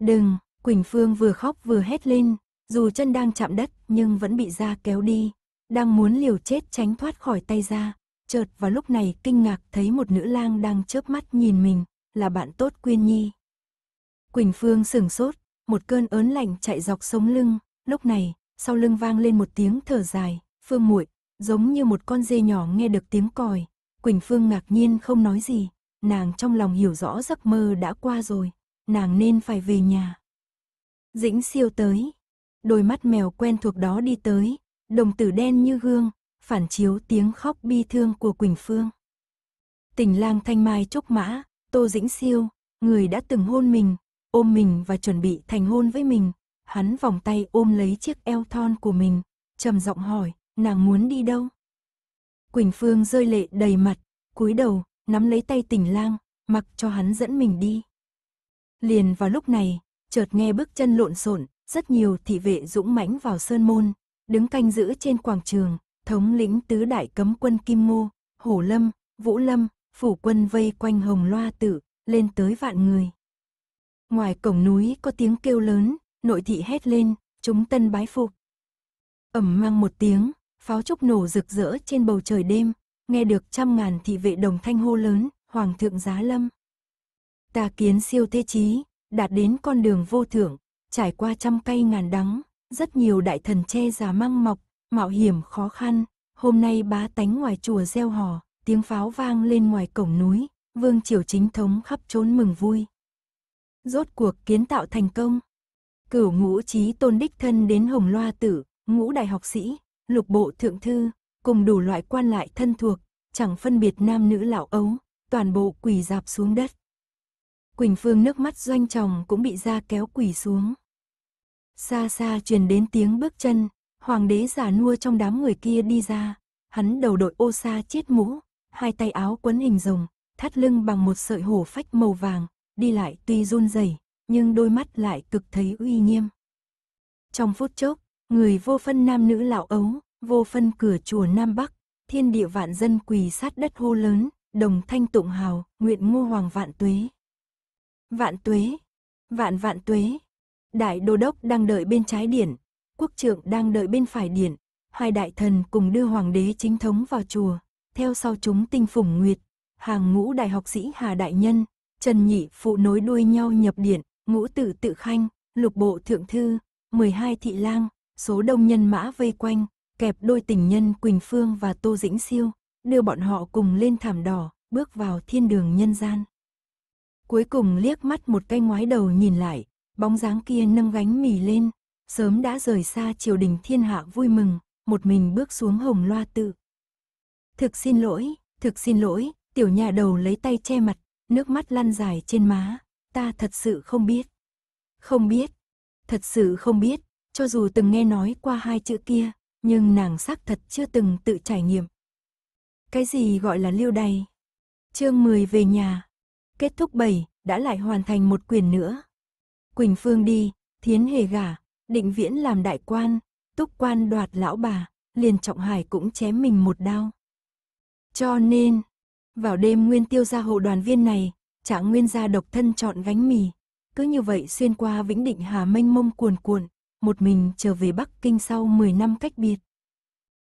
Đừng, Quỳnh Phương vừa khóc vừa hét lên, dù chân đang chạm đất nhưng vẫn bị ra kéo đi, đang muốn liều chết tránh thoát khỏi tay ra. Chợt vào lúc này kinh ngạc thấy một nữ lang đang chớp mắt nhìn mình, là bạn tốt Quyên Nhi. Quỳnh Phương sửng sốt, một cơn ớn lạnh chạy dọc sống lưng, lúc này, sau lưng vang lên một tiếng thở dài, Phương muội giống như một con dê nhỏ nghe được tiếng còi. Quỳnh Phương ngạc nhiên không nói gì, nàng trong lòng hiểu rõ giấc mơ đã qua rồi, nàng nên phải về nhà. Dĩnh siêu tới, đôi mắt mèo quen thuộc đó đi tới, đồng tử đen như gương, phản chiếu tiếng khóc bi thương của Quỳnh Phương. Tình lang thanh mai trúc mã, Tô Dĩnh siêu, người đã từng hôn mình, ôm mình và chuẩn bị thành hôn với mình, hắn vòng tay ôm lấy chiếc eo thon của mình, trầm giọng hỏi, nàng muốn đi đâu? Quỳnh Phương rơi lệ đầy mặt, cúi đầu, nắm lấy tay Tình Lang, mặc cho hắn dẫn mình đi. Liền vào lúc này, chợt nghe bước chân lộn xộn, rất nhiều thị vệ dũng mãnh vào sơn môn, đứng canh giữ trên quảng trường, thống lĩnh tứ đại cấm quân Kim Ngô, Hổ Lâm, Vũ Lâm, phủ quân vây quanh Hồng Loa Tử, lên tới vạn người. Ngoài cổng núi có tiếng kêu lớn, nội thị hét lên, chúng tân bái phục. Ẩm mang một tiếng, pháo trúc nổ rực rỡ trên bầu trời đêm, nghe được trăm ngàn thị vệ đồng thanh hô lớn, Hoàng thượng giá lâm. Ta kiến siêu thế chí, đạt đến con đường vô thưởng, trải qua trăm cây ngàn đắng, rất nhiều đại thần che già mang mọc, mạo hiểm khó khăn. Hôm nay bá tánh ngoài chùa gieo hò, tiếng pháo vang lên ngoài cổng núi, vương triều chính thống khắp trốn mừng vui. Rốt cuộc kiến tạo thành công. Cửu ngũ trí tôn đích thân đến hồng loa tử, ngũ đại học sĩ, lục bộ thượng thư, cùng đủ loại quan lại thân thuộc, chẳng phân biệt nam nữ lão ấu, toàn bộ quỳ dạp xuống đất. Quỳnh Phương nước mắt doanh chồng cũng bị ra kéo quỳ xuống. Xa xa truyền đến tiếng bước chân, hoàng đế giả nua trong đám người kia đi ra, hắn đầu đội ô sa chết mũ, hai tay áo quấn hình rồng, thắt lưng bằng một sợi hổ phách màu vàng, đi lại tuy run rẩy nhưng đôi mắt lại cực thấy uy nghiêm. Trong phút chốc, người vô phân nam nữ lão ấu, vô phân cửa chùa Nam Bắc, thiên địa vạn dân quỳ sát đất hô lớn, đồng thanh tụng hào, nguyện ngô hoàng vạn tuế. Vạn tuế, vạn vạn tuế. Đại đô đốc đang đợi bên trái điện, quốc trưởng đang đợi bên phải điện. Hai đại thần cùng đưa hoàng đế chính thống vào chùa, theo sau chúng tinh phủng nguyệt, hàng ngũ đại học sĩ Hà Đại Nhân, Trần Nhị phụ nối đuôi nhau nhập điện. ngũ tử tự khanh, lục bộ thượng thư, 12 thị lang, số đông nhân mã vây quanh, kẹp đôi tình nhân Quỳnh Phương và Tô Dĩnh Siêu, đưa bọn họ cùng lên thảm đỏ, bước vào thiên đường nhân gian cuối cùng liếc mắt một cái ngoái đầu nhìn lại, bóng dáng kia nâng gánh mì lên, sớm đã rời xa triều đình thiên hạ vui mừng, một mình bước xuống hồng loa tự. Thực xin lỗi, thực xin lỗi, tiểu nhà đầu lấy tay che mặt, nước mắt lăn dài trên má, ta thật sự không biết. Không biết, thật sự không biết, cho dù từng nghe nói qua hai chữ kia, nhưng nàng xác thật chưa từng tự trải nghiệm. Cái gì gọi là lưu đày? Chương 10 về nhà, Kết thúc 7, đã lại hoàn thành một quyền nữa. Quỳnh Phương đi, Thiến Hề gả, Định Viễn làm đại quan, Túc Quan đoạt lão bà, liền Trọng Hải cũng chém mình một đao. Cho nên, vào đêm Nguyên Tiêu gia hộ đoàn viên này, Trạng Nguyên gia độc thân chọn gánh mì, cứ như vậy xuyên qua Vĩnh Định Hà mênh mông cuồn cuộn, một mình trở về Bắc Kinh sau 10 năm cách biệt.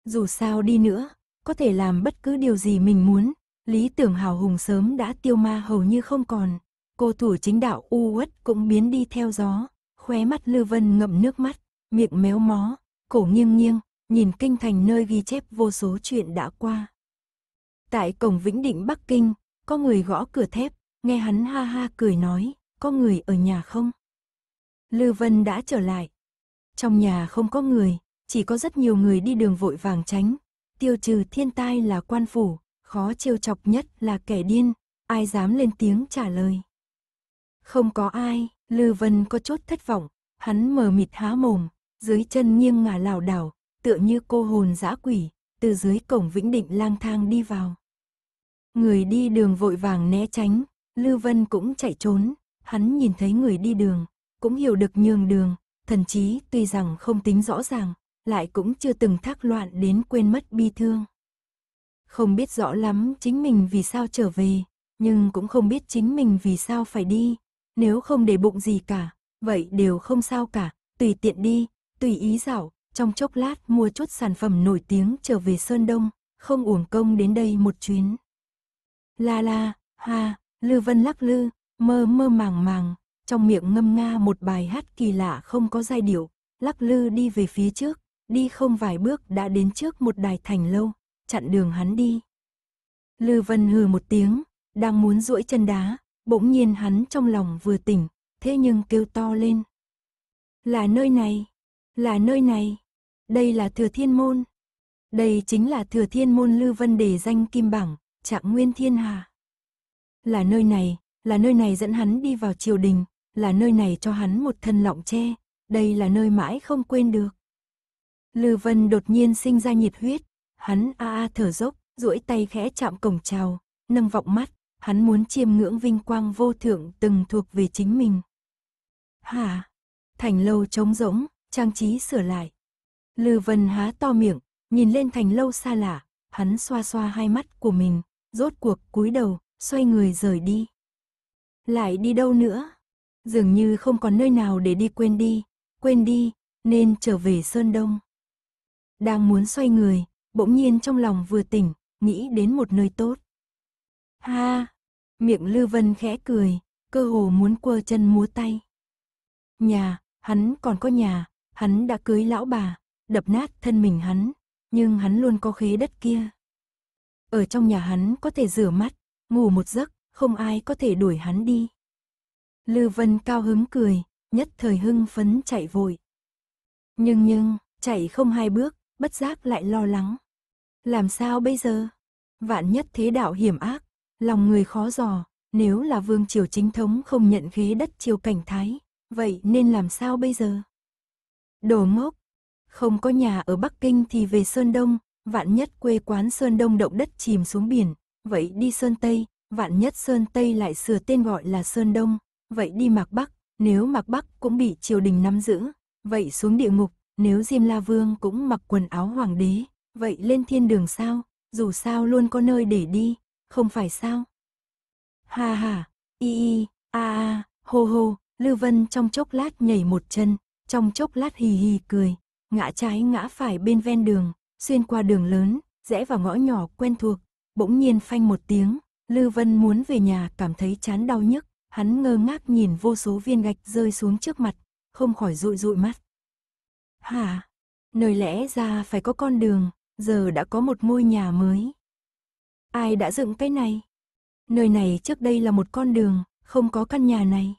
Dù sao đi nữa, có thể làm bất cứ điều gì mình muốn, Lý tưởng hào hùng sớm đã tiêu ma hầu như không còn. Cô thủ chính đạo u uất cũng biến đi theo gió. Khóe mắt Lư Vân ngậm nước mắt, miệng méo mó, cổ nghiêng nghiêng, nhìn kinh thành nơi ghi chép vô số chuyện đã qua. Tại cổng Vĩnh Định Bắc Kinh, có người gõ cửa thép, nghe hắn ha ha cười nói, có người ở nhà không? Lư Vân đã trở lại. Trong nhà không có người, chỉ có rất nhiều người đi đường vội vàng tránh. Tiêu trừ thiên tai là quan phủ, Khó trêu chọc nhất là kẻ điên, ai dám lên tiếng trả lời. Không có ai, Lư Vân có chút thất vọng, hắn mờ mịt há mồm, dưới chân nghiêng ngả lảo đảo, tựa như cô hồn dã quỷ, từ dưới cổng Vĩnh Định lang thang đi vào. Người đi đường vội vàng né tránh, Lư Vân cũng chạy trốn, hắn nhìn thấy người đi đường, cũng hiểu được nhường đường, thần chí tuy rằng không tính rõ ràng, lại cũng chưa từng thác loạn đến quên mất bi thương. Không biết rõ lắm chính mình vì sao trở về, nhưng cũng không biết chính mình vì sao phải đi. Nếu không để bụng gì cả, vậy đều không sao cả, tùy tiện đi, tùy ý dạo, trong chốc lát mua chút sản phẩm nổi tiếng trở về Sơn Đông, không uổng công đến đây một chuyến. La la, ha, Lư Vân lắc lư, mơ mơ màng màng, trong miệng ngâm nga một bài hát kỳ lạ không có giai điệu, lắc lư đi về phía trước, đi không vài bước đã đến trước một đài thành lâu, chặn đường hắn đi. Lư Vân hừ một tiếng, đang muốn duỗi chân đá, bỗng nhiên hắn trong lòng vừa tỉnh, thế nhưng kêu to lên. Là nơi này, là nơi này, đây là Thừa Thiên Môn. Đây chính là Thừa Thiên Môn Lư Vân để danh kim bảng, trạng nguyên thiên hà. Là nơi này, là nơi này dẫn hắn đi vào triều đình, là nơi này cho hắn một thân lọng che, đây là nơi mãi không quên được. Lư Vân đột nhiên sinh ra nhiệt huyết, Hắn a a thở dốc, duỗi tay khẽ chạm cổng chào, nâng vọng mắt, hắn muốn chiêm ngưỡng vinh quang vô thượng từng thuộc về chính mình. Hả? Thành lâu trống rỗng, trang trí sửa lại. Lư Vân há to miệng, nhìn lên thành lâu xa lạ, hắn xoa xoa hai mắt của mình, rốt cuộc cúi đầu, xoay người rời đi. Lại đi đâu nữa? Dường như không còn nơi nào để đi quên đi, quên đi, nên trở về Sơn Đông. Đang muốn xoay người, bỗng nhiên trong lòng vừa tỉnh, nghĩ đến một nơi tốt. Ha! Miệng Lư Vân khẽ cười, cơ hồ muốn quơ chân múa tay. Nhà, hắn còn có nhà, hắn đã cưới lão bà, đập nát thân mình hắn, nhưng hắn luôn có khế đất kia. Ở trong nhà hắn có thể rửa mắt, ngủ một giấc, không ai có thể đuổi hắn đi. Lư Vân cao hứng cười, nhất thời hưng phấn chạy vội. Nhưng nhưng, chạy không hai bước, bất giác lại lo lắng. Làm sao bây giờ? Vạn nhất thế đạo hiểm ác, lòng người khó dò, nếu là vương triều chính thống không nhận ghế đất triều cảnh thái, vậy nên làm sao bây giờ? Đồ ngốc, không có nhà ở Bắc Kinh thì về Sơn Đông, vạn nhất quê quán Sơn Đông động đất chìm xuống biển, vậy đi Sơn Tây, vạn nhất Sơn Tây lại sửa tên gọi là Sơn Đông, vậy đi Mạc Bắc, nếu Mạc Bắc cũng bị triều đình nắm giữ, vậy xuống địa ngục, nếu Diêm La Vương cũng mặc quần áo hoàng đế, Vậy lên thiên đường sao, dù sao luôn có nơi để đi, không phải sao? Ha ha, y y, a a, hô hô, lưu Vân trong chốc lát nhảy một chân, trong chốc lát hì hì cười, ngã trái ngã phải bên ven đường, xuyên qua đường lớn, rẽ vào ngõ nhỏ quen thuộc, bỗng nhiên phanh một tiếng, lưu Vân muốn về nhà cảm thấy chán đau nhức, hắn ngơ ngác nhìn vô số viên gạch rơi xuống trước mặt, không khỏi rụi rụi mắt. Hả? Nơi lẽ ra phải có con đường, giờ đã có một ngôi nhà mới. Ai đã dựng cái này? Nơi này trước đây là một con đường, không có căn nhà này.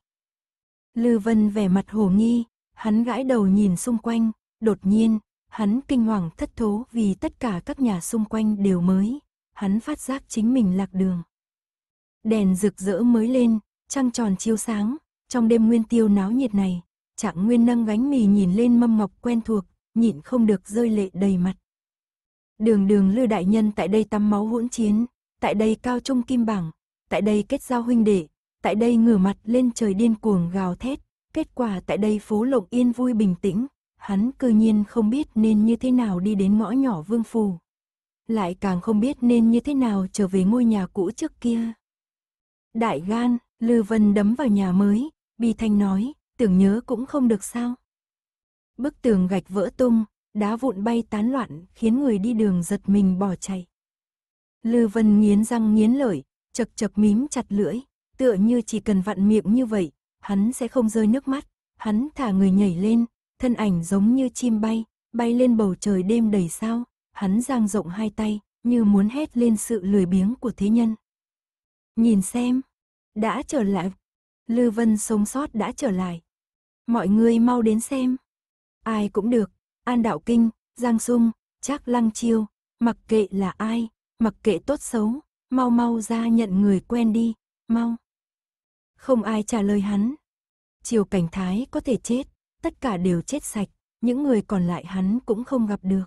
Lư Vân vẻ mặt hồ nghi, hắn gãi đầu nhìn xung quanh, đột nhiên, hắn kinh hoàng thất thố vì tất cả các nhà xung quanh đều mới, hắn phát giác chính mình lạc đường. Đèn rực rỡ mới lên, trăng tròn chiếu sáng, trong đêm nguyên tiêu náo nhiệt này, Trạng Nguyên nâng gánh mì nhìn lên mâm ngọc quen thuộc, nhịn không được rơi lệ đầy mặt. Đường đường lư đại nhân tại đây tắm máu hỗn chiến, tại đây cao trung kim bảng, tại đây kết giao huynh đệ, tại đây ngửa mặt lên trời điên cuồng gào thét, kết quả tại đây phố lộng yên vui bình tĩnh, hắn cư nhiên không biết nên như thế nào đi đến ngõ nhỏ vương phù. Lại càng không biết nên như thế nào trở về ngôi nhà cũ trước kia. Đại gan, Lư Vân đấm vào nhà mới, bi thanh nói, tưởng nhớ cũng không được sao. Bức tường gạch vỡ tung, đá vụn bay tán loạn khiến người đi đường giật mình bỏ chạy. Lư Vân nghiến răng nghiến lợi, chật chật mím chặt lưỡi, tựa như chỉ cần vặn miệng như vậy, hắn sẽ không rơi nước mắt, hắn thả người nhảy lên, thân ảnh giống như chim bay, bay lên bầu trời đêm đầy sao, hắn giang rộng hai tay, như muốn hét lên sự lười biếng của thế nhân. Nhìn xem, đã trở lại, Lư Vân sống sót đã trở lại. Mọi người mau đến xem. Ai cũng được, An Đạo Kinh, Giang Dung, Trác Lăng Chiêu, mặc kệ là ai, mặc kệ tốt xấu, mau mau ra nhận người quen đi, mau. Không ai trả lời hắn. Triều Cảnh Thái có thể chết, tất cả đều chết sạch, những người còn lại hắn cũng không gặp được.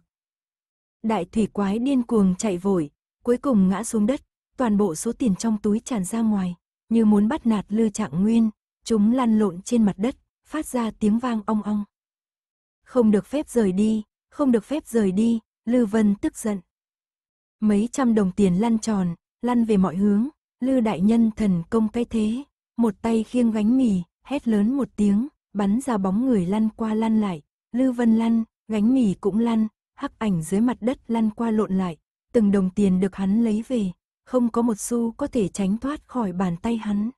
Đại thủy quái điên cuồng chạy vội, cuối cùng ngã xuống đất, toàn bộ số tiền trong túi tràn ra ngoài, như muốn bắt nạt Lư Trạng Nguyên, chúng lăn lộn trên mặt đất, phát ra tiếng vang ong ong không được phép rời đi, không được phép rời đi, Lư Vân tức giận. Mấy trăm đồng tiền lăn tròn, lăn về mọi hướng, Lư Đại Nhân thần công cái thế, một tay khiêng gánh mì, hét lớn một tiếng, bắn ra bóng người lăn qua lăn lại, Lư Vân lăn, gánh mì cũng lăn, hắc ảnh dưới mặt đất lăn qua lộn lại, từng đồng tiền được hắn lấy về, không có một xu có thể tránh thoát khỏi bàn tay hắn.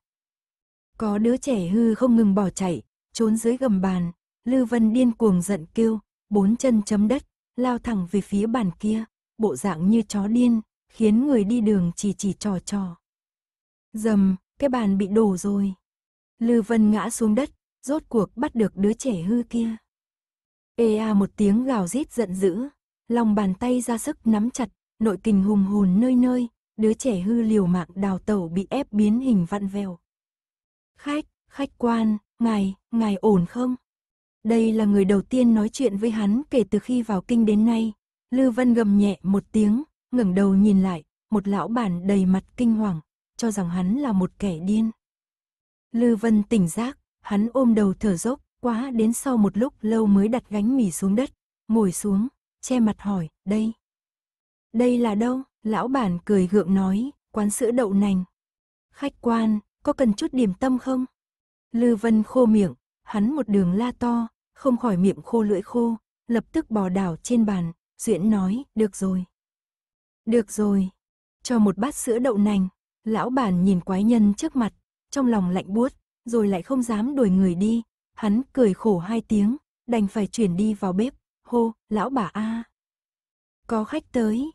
Có đứa trẻ hư không ngừng bỏ chạy, trốn dưới gầm bàn, Lưu Vân điên cuồng giận kêu, bốn chân chấm đất, lao thẳng về phía bàn kia, bộ dạng như chó điên, khiến người đi đường chỉ chỉ trò trò. Dầm, cái bàn bị đổ rồi. Lưu Vân ngã xuống đất, rốt cuộc bắt được đứa trẻ hư kia. Ê a một tiếng gào rít giận dữ, lòng bàn tay ra sức nắm chặt, nội kình hùng hồn nơi nơi, đứa trẻ hư liều mạng đào tẩu bị ép biến hình vặn vẹo. Khách, khách quan, ngài, ngài ổn không? Đây là người đầu tiên nói chuyện với hắn kể từ khi vào kinh đến nay. Lư Vân gầm nhẹ một tiếng, ngẩng đầu nhìn lại, một lão bản đầy mặt kinh hoàng, cho rằng hắn là một kẻ điên. Lư Vân tỉnh giác, hắn ôm đầu thở dốc, quá đến sau một lúc lâu mới đặt gánh mì xuống đất, ngồi xuống, che mặt hỏi, đây. Đây là đâu? Lão bản cười gượng nói, quán sữa đậu nành. Khách quan, có cần chút điểm tâm không? Lư Vân khô miệng, hắn một đường la to, không khỏi miệng khô lưỡi khô, lập tức bò đảo trên bàn, Duyễn nói, được rồi. Được rồi, cho một bát sữa đậu nành, lão bản nhìn quái nhân trước mặt, trong lòng lạnh buốt, rồi lại không dám đuổi người đi, hắn cười khổ hai tiếng, đành phải chuyển đi vào bếp, hô, lão bà a. Có khách tới.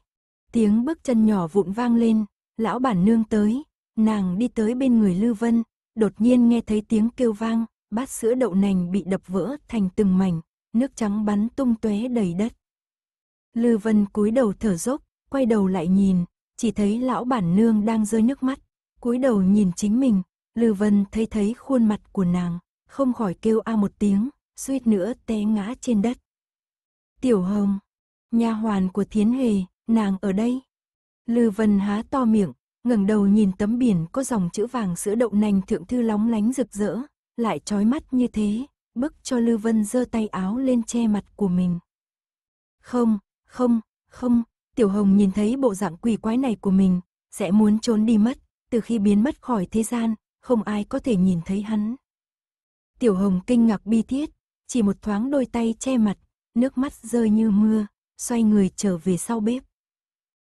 Tiếng bước chân nhỏ vụn vang lên, lão bản nương tới, nàng đi tới bên người Lưu Vân, đột nhiên nghe thấy tiếng kêu vang, bát sữa đậu nành bị đập vỡ thành từng mảnh, nước trắng bắn tung tóe đầy đất. Lư Vân cúi đầu thở dốc, quay đầu lại nhìn, chỉ thấy lão bản nương đang rơi nước mắt, cúi đầu nhìn chính mình, Lư Vân thấy thấy khuôn mặt của nàng, không khỏi kêu a một tiếng, suýt nữa té ngã trên đất. Tiểu Hồng, nha hoàn của Thiến Hề, nàng ở đây. Lư Vân há to miệng, ngẩng đầu nhìn tấm biển có dòng chữ vàng sữa đậu nành thượng thư lóng lánh rực rỡ, lại trói mắt như thế, bức cho Lưu Vân giơ tay áo lên che mặt của mình. Không, không, không, Tiểu Hồng nhìn thấy bộ dạng quỷ quái này của mình, sẽ muốn trốn đi mất, từ khi biến mất khỏi thế gian, không ai có thể nhìn thấy hắn. Tiểu Hồng kinh ngạc bi thiết, chỉ một thoáng đôi tay che mặt, nước mắt rơi như mưa, xoay người trở về sau bếp.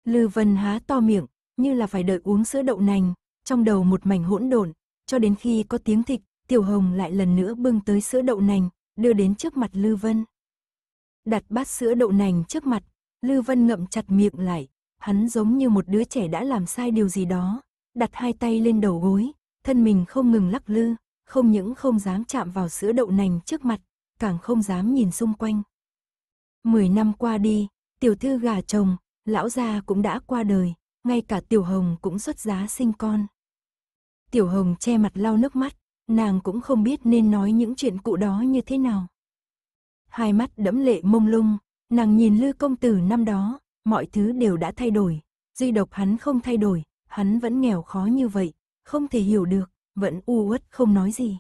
Lư Vân há to miệng, như là phải đợi uống sữa đậu nành, trong đầu một mảnh hỗn độn, cho đến khi có tiếng thịt Tiểu Hồng lại lần nữa bưng tới sữa đậu nành, đưa đến trước mặt Lư Vân. Đặt bát sữa đậu nành trước mặt, Lư Vân ngậm chặt miệng lại, hắn giống như một đứa trẻ đã làm sai điều gì đó, đặt hai tay lên đầu gối, thân mình không ngừng lắc lư, không những không dám chạm vào sữa đậu nành trước mặt, càng không dám nhìn xung quanh. Mười năm qua đi, tiểu thư gà chồng, lão gia cũng đã qua đời, ngay cả tiểu hồng cũng xuất giá sinh con. Tiểu hồng che mặt lau nước mắt, nàng cũng không biết nên nói những chuyện cũ đó như thế nào. Hai mắt đẫm lệ mông lung, nàng nhìn Lư công tử năm đó, mọi thứ đều đã thay đổi, duy độc hắn không thay đổi, hắn vẫn nghèo khó như vậy, không thể hiểu được, vẫn u uất không nói gì.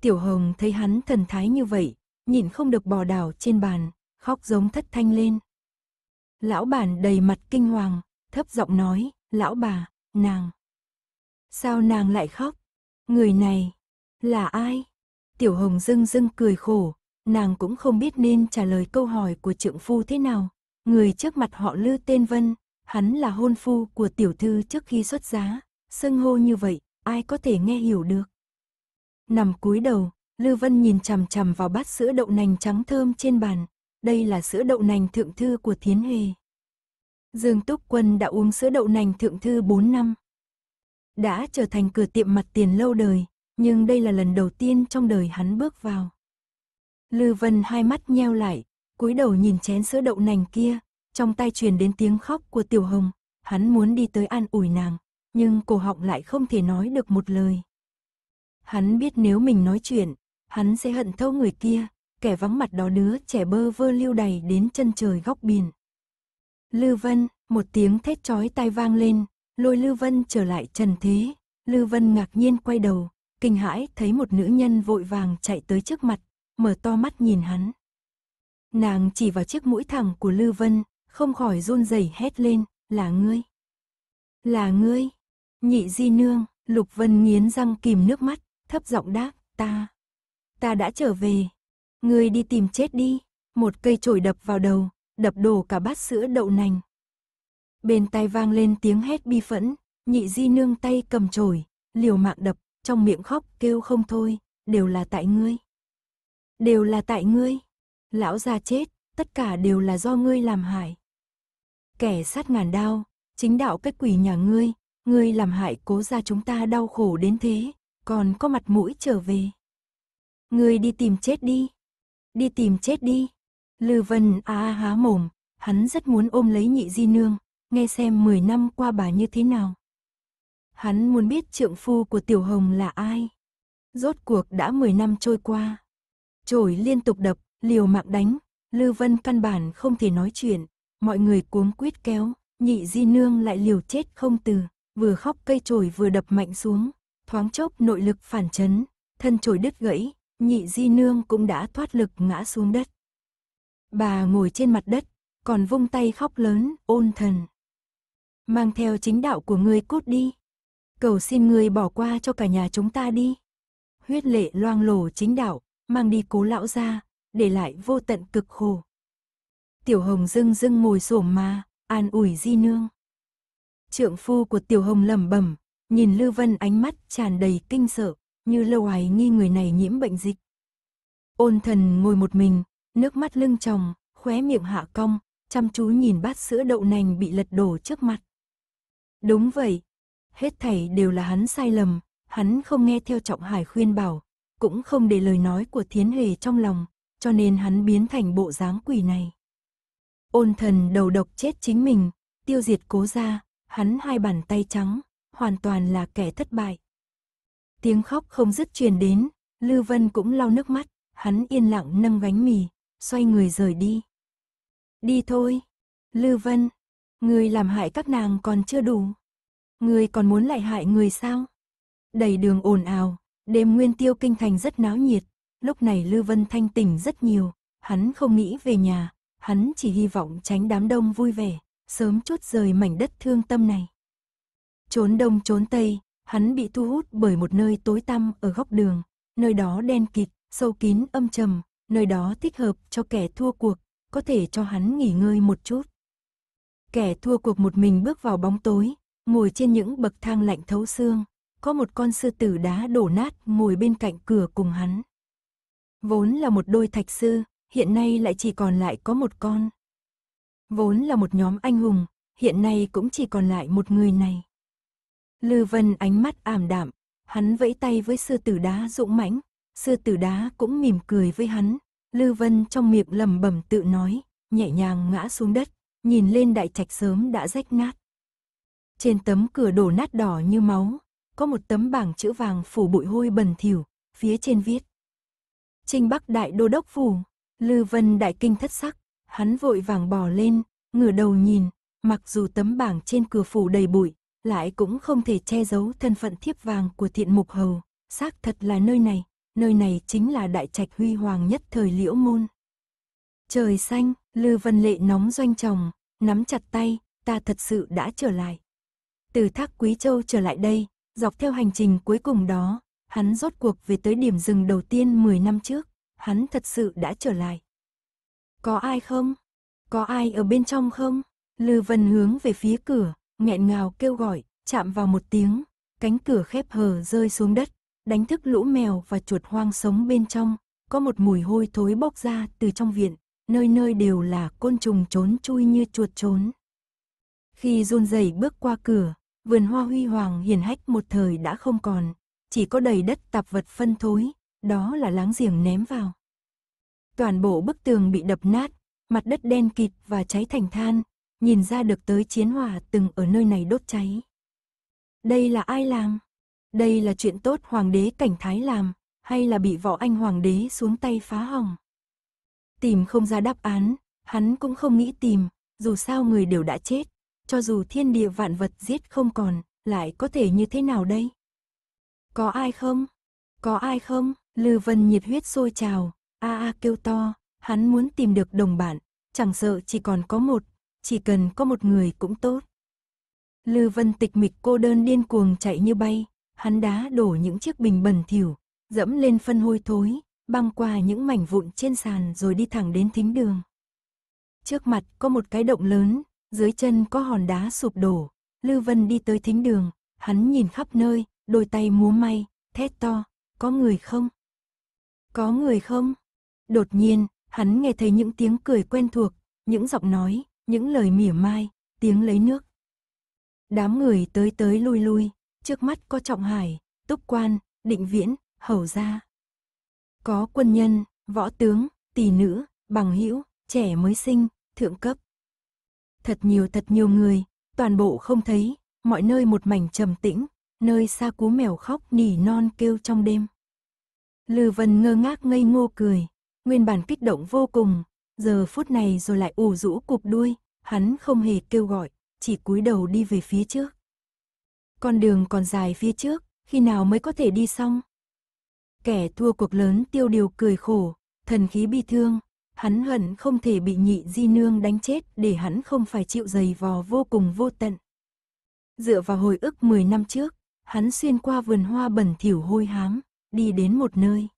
Tiểu Hồng thấy hắn thần thái như vậy, nhìn không được bò đảo trên bàn, khóc giống thất thanh lên. Lão bản đầy mặt kinh hoàng, thấp giọng nói, lão bà, nàng. Sao nàng lại khóc? Người này, là ai? Tiểu Hồng dưng dưng cười khổ, nàng cũng không biết nên trả lời câu hỏi của trượng phu thế nào. Người trước mặt họ Lư tên Vân, hắn là hôn phu của tiểu thư trước khi xuất giá, sưng hô như vậy, ai có thể nghe hiểu được. Nằm cúi đầu, Lư Vân nhìn chằm chằm vào bát sữa đậu nành trắng thơm trên bàn, đây là sữa đậu nành thượng thư của Thiến Huệ. Dương Túc Quân đã uống sữa đậu nành thượng thư 4 năm, đã trở thành cửa tiệm mặt tiền lâu đời, nhưng đây là lần đầu tiên trong đời hắn bước vào. Lư Vân hai mắt nheo lại, cúi đầu nhìn chén sữa đậu nành kia, trong tay truyền đến tiếng khóc của Tiểu Hồng, hắn muốn đi tới an ủi nàng, nhưng cổ họng lại không thể nói được một lời. Hắn biết nếu mình nói chuyện, hắn sẽ hận thấu người kia, kẻ vắng mặt đó đứa trẻ bơ vơ lưu đầy đến chân trời góc biển. Lư Vân, một tiếng thét chói tai vang lên, lôi lưu Vân trở lại trần thế. lưu Vân ngạc nhiên quay đầu, kinh hãi thấy một nữ nhân vội vàng chạy tới trước mặt, mở to mắt nhìn hắn. Nàng chỉ vào chiếc mũi thẳng của lưu Vân, không khỏi run rẩy hét lên, là ngươi. Là ngươi, nhị di nương, Lục Vân nghiến răng kìm nước mắt, thấp giọng đáp, ta. Ta đã trở về, ngươi đi tìm chết đi, một cây chổi đập vào đầu, đập đổ cả bát sữa đậu nành, bên tai vang lên tiếng hét bi phẫn, nhị di nương tay cầm chổi, liều mạng đập, trong miệng khóc kêu không thôi, đều là tại ngươi. Đều là tại ngươi. Lão già chết, tất cả đều là do ngươi làm hại. Kẻ sát ngàn đao, chính đạo cách quỷ nhà ngươi, ngươi làm hại cố ra chúng ta đau khổ đến thế, còn có mặt mũi trở về. Ngươi đi tìm chết đi. Đi tìm chết đi. Lư Vân a há mồm, hắn rất muốn ôm lấy nhị di nương, nghe xem 10 năm qua bà như thế nào. Hắn muốn biết trượng phu của Tiểu Hồng là ai. Rốt cuộc đã 10 năm trôi qua. Trổi liên tục đập, liều mạng đánh, Lư Vân căn bản không thể nói chuyện, mọi người cuống quýt kéo, nhị di nương lại liều chết không từ, vừa khóc cây trổi vừa đập mạnh xuống, thoáng chốc nội lực phản chấn, thân trổi đứt gãy, nhị di nương cũng đã thoát lực ngã xuống đất. Bà ngồi trên mặt đất, còn vung tay khóc lớn, ôn thần mang theo chính đạo của ngươi cút đi. Cầu xin ngươi bỏ qua cho cả nhà chúng ta đi. Huyết lệ loang lổ chính đạo, mang đi cố lão ra, để lại vô tận cực khổ. Tiểu hồng dưng dưng ngồi xổm mà, an ủi di nương. Trượng phu của tiểu hồng lẩm bẩm, nhìn lưu Vân ánh mắt tràn đầy kinh sợ, như lâu ấy nghi người này nhiễm bệnh dịch. Ôn thần ngồi một mình, nước mắt lưng tròng, khóe miệng hạ cong, chăm chú nhìn bát sữa đậu nành bị lật đổ trước mặt. Đúng vậy, hết thảy đều là hắn sai lầm, hắn không nghe theo Trọng Hải khuyên bảo, cũng không để lời nói của Thiến Hề trong lòng, cho nên hắn biến thành bộ dáng quỷ này. Ôn thần đầu độc chết chính mình, tiêu diệt cố ra, hắn hai bàn tay trắng, hoàn toàn là kẻ thất bại. Tiếng khóc không dứt truyền đến, lưu Vân cũng lau nước mắt, hắn yên lặng nâng gánh mì, xoay người rời đi. Đi thôi, lưu Vân, người làm hại các nàng còn chưa đủ. người còn muốn lại hại người sao? Đầy đường ồn ào, đêm nguyên tiêu kinh thành rất náo nhiệt. Lúc này Lưu Vân thanh tỉnh rất nhiều, hắn không nghĩ về nhà, hắn chỉ hy vọng tránh đám đông vui vẻ, sớm chút rời mảnh đất thương tâm này. Trốn đông trốn tây, hắn bị thu hút bởi một nơi tối tăm ở góc đường, nơi đó đen kịt, sâu kín âm trầm, nơi đó thích hợp cho kẻ thua cuộc, có thể cho hắn nghỉ ngơi một chút. Kẻ thua cuộc một mình bước vào bóng tối, ngồi trên những bậc thang lạnh thấu xương, có một con sư tử đá đổ nát ngồi bên cạnh cửa cùng hắn. Vốn là một đôi thạch sư, hiện nay lại chỉ còn lại có một con. Vốn là một nhóm anh hùng, hiện nay cũng chỉ còn lại một người này. Lư Vân ánh mắt ảm đạm, hắn vẫy tay với sư tử đá dũng mãnh, sư tử đá cũng mỉm cười với hắn. Lư Vân trong miệng lẩm bẩm tự nói, nhẹ nhàng ngã xuống đất nhìn lên đại trạch sớm đã rách nát. Trên tấm cửa đổ nát đỏ như máu, có một tấm bảng chữ vàng phủ bụi hôi bẩn thỉu, phía trên viết. Trinh Bắc Đại Đô Đốc Phủ, Lư Vân Đại Kinh thất sắc, hắn vội vàng bò lên, ngửa đầu nhìn, mặc dù tấm bảng trên cửa phủ đầy bụi, lại cũng không thể che giấu thân phận thiếp vàng của thiện mục hầu, xác thật là nơi này, nơi này chính là đại trạch huy hoàng nhất thời liễu môn. Trời xanh, Lư Vân Lệ nóng doanh chồng, nắm chặt tay, ta thật sự đã trở lại. Từ Thác Quý Châu trở lại đây, dọc theo hành trình cuối cùng đó, hắn rốt cuộc về tới điểm dừng đầu tiên 10 năm trước, hắn thật sự đã trở lại. Có ai không? Có ai ở bên trong không? Lư Vân hướng về phía cửa, nghẹn ngào kêu gọi, chạm vào một tiếng, cánh cửa khép hờ rơi xuống đất, đánh thức lũ mèo và chuột hoang sống bên trong, có một mùi hôi thối bốc ra từ trong viện, nơi nơi đều là côn trùng trốn chui như chuột trốn. Khi run rẩy bước qua cửa, vườn hoa huy hoàng hiền hách một thời đã không còn, chỉ có đầy đất tạp vật phân thối, đó là láng giềng ném vào. Toàn bộ bức tường bị đập nát, mặt đất đen kịt và cháy thành than, nhìn ra được tới chiến hỏa từng ở nơi này đốt cháy. Đây là ai làm? Đây là chuyện tốt hoàng đế cảnh thái làm, hay là bị võ anh hoàng đế xuống tay phá hỏng? Tìm không ra đáp án, hắn cũng không nghĩ tìm, dù sao người đều đã chết, cho dù thiên địa vạn vật giết không còn, lại có thể như thế nào đây? Có ai không? Có ai không? Lư Vân nhiệt huyết sôi trào, a a kêu to, hắn muốn tìm được đồng bạn, chẳng sợ chỉ còn có một, chỉ cần có một người cũng tốt. Lư Vân tịch mịch cô đơn điên cuồng chạy như bay, hắn đá đổ những chiếc bình bẩn thỉu, dẫm lên phân hôi thối, băng qua những mảnh vụn trên sàn rồi đi thẳng đến thính đường. Trước mặt có một cái động lớn, dưới chân có hòn đá sụp đổ. lưu Vân đi tới thính đường, hắn nhìn khắp nơi, đôi tay múa may, thét to, có người không? Có người không? Đột nhiên, hắn nghe thấy những tiếng cười quen thuộc, những giọng nói, những lời mỉa mai, tiếng lấy nước. Đám người tới tới lui lui, trước mắt có Trọng Hải, Túc Quan, Định Viễn, Hầu Gia có quân nhân, võ tướng, tỷ nữ, bằng hữu, trẻ mới sinh, thượng cấp. Thật nhiều thật nhiều người, toàn bộ không thấy, mọi nơi một mảnh trầm tĩnh, nơi xa cú mèo khóc nỉ non kêu trong đêm. Lư Vân ngơ ngác ngây ngô cười, nguyên bản kích động vô cùng, giờ phút này rồi lại ủ rũ cụp đuôi, hắn không hề kêu gọi, chỉ cúi đầu đi về phía trước. Con đường còn dài phía trước, khi nào mới có thể đi xong? Kẻ thua cuộc lớn tiêu điều cười khổ, thần khí bi thương, hắn hận không thể bị nhị di nương đánh chết để hắn không phải chịu dày vò vô cùng vô tận. Dựa vào hồi ức 10 năm trước, hắn xuyên qua vườn hoa bẩn thỉu hôi hám, đi đến một nơi.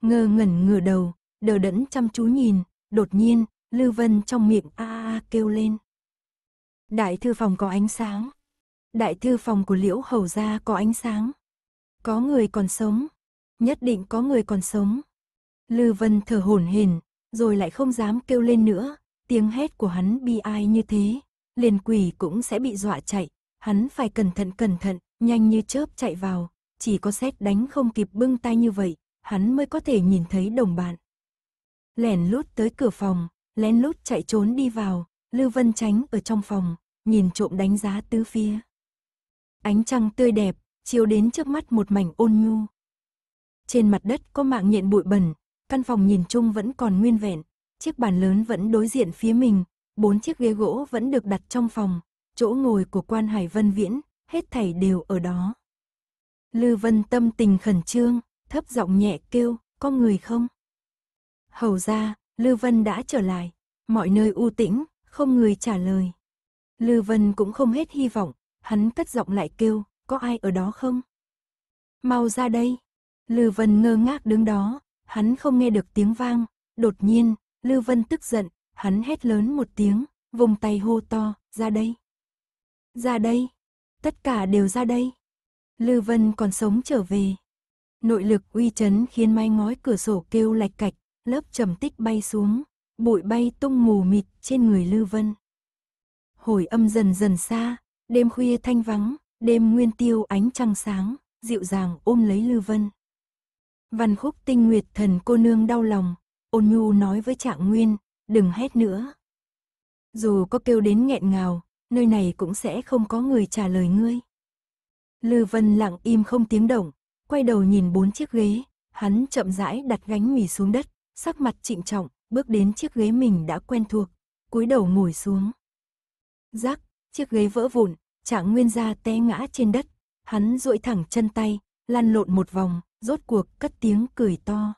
Ngơ ngẩn ngửa đầu, đờ đẫn chăm chú nhìn, đột nhiên, lưu Vân trong miệng a a kêu lên. Đại thư phòng có ánh sáng. Đại thư phòng của Liễu Hầu gia có ánh sáng. Có người còn sống, nhất định có người còn sống. Lư Vân thở hổn hển, rồi lại không dám kêu lên nữa, tiếng hét của hắn bi ai như thế, liền quỷ cũng sẽ bị dọa chạy, hắn phải cẩn thận cẩn thận, nhanh như chớp chạy vào, chỉ có xét đánh không kịp bưng tay như vậy, hắn mới có thể nhìn thấy đồng bạn. Lẻn lút tới cửa phòng, lén lút chạy trốn đi vào, Lư Vân tránh ở trong phòng, nhìn trộm đánh giá tứ phía. Ánh trăng tươi đẹp, chiếu đến trước mắt một mảnh ôn nhu, trên mặt đất có mạng nhện bụi bẩn, căn phòng nhìn chung vẫn còn nguyên vẹn. Chiếc bàn lớn vẫn đối diện phía mình, bốn chiếc ghế gỗ vẫn được đặt trong phòng, chỗ ngồi của quan Hải Vân Viễn, hết thảy đều ở đó. Lư Vân tâm tình khẩn trương, thấp giọng nhẹ kêu, có người không? Hầu ra, Lư Vân đã trở lại, mọi nơi u tĩnh, không người trả lời. Lư Vân cũng không hết hy vọng, hắn cất giọng lại kêu, có ai ở đó không? Mau ra đây, Lư Vân ngơ ngác đứng đó, hắn không nghe được tiếng vang, đột nhiên, Lư Vân tức giận, hắn hét lớn một tiếng, vùng tay hô to, ra đây. Ra đây, tất cả đều ra đây. Lư Vân còn sống trở về. Nội lực uy chấn khiến mái ngói cửa sổ kêu lạch cạch, lớp trầm tích bay xuống, bụi bay tung mù mịt trên người Lư Vân. Hồi âm dần dần xa, đêm khuya thanh vắng, đêm nguyên tiêu ánh trăng sáng, dịu dàng ôm lấy Lư Vân. Văn khúc tinh nguyệt thần cô nương đau lòng, ôn nhu nói với trạng nguyên, đừng hét nữa. Dù có kêu đến nghẹn ngào, nơi này cũng sẽ không có người trả lời ngươi. Lư Vân lặng im không tiếng động, quay đầu nhìn bốn chiếc ghế, hắn chậm rãi đặt gánh mì xuống đất, sắc mặt trịnh trọng, bước đến chiếc ghế mình đã quen thuộc, cúi đầu ngồi xuống. Rắc, chiếc ghế vỡ vụn, Trạng Nguyên ra té ngã trên đất, hắn duỗi thẳng chân tay, lăn lộn một vòng, rốt cuộc cất tiếng cười to.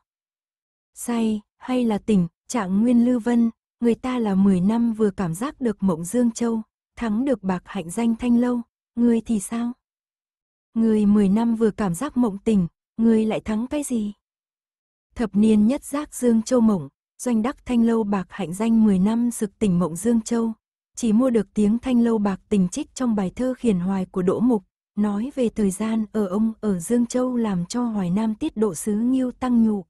Say, hay là tỉnh, trạng nguyên lưu Vân, người ta là 10 năm vừa cảm giác được mộng Dương Châu, thắng được bạc hạnh danh thanh lâu, người thì sao? Người 10 năm vừa cảm giác mộng tỉnh, người lại thắng cái gì? Thập niên nhất giác Dương Châu mộng, doanh đắc thanh lâu bạc hạnh danh 10 năm sực tỉnh mộng Dương Châu, chỉ mua được tiếng thanh lâu bạc tình trích trong bài thơ khiển hoài của Đỗ Mục, Nói về thời gian ở ông ở Dương Châu làm cho Hoài Nam tiết độ sứ Nghiêu tăng nhụ.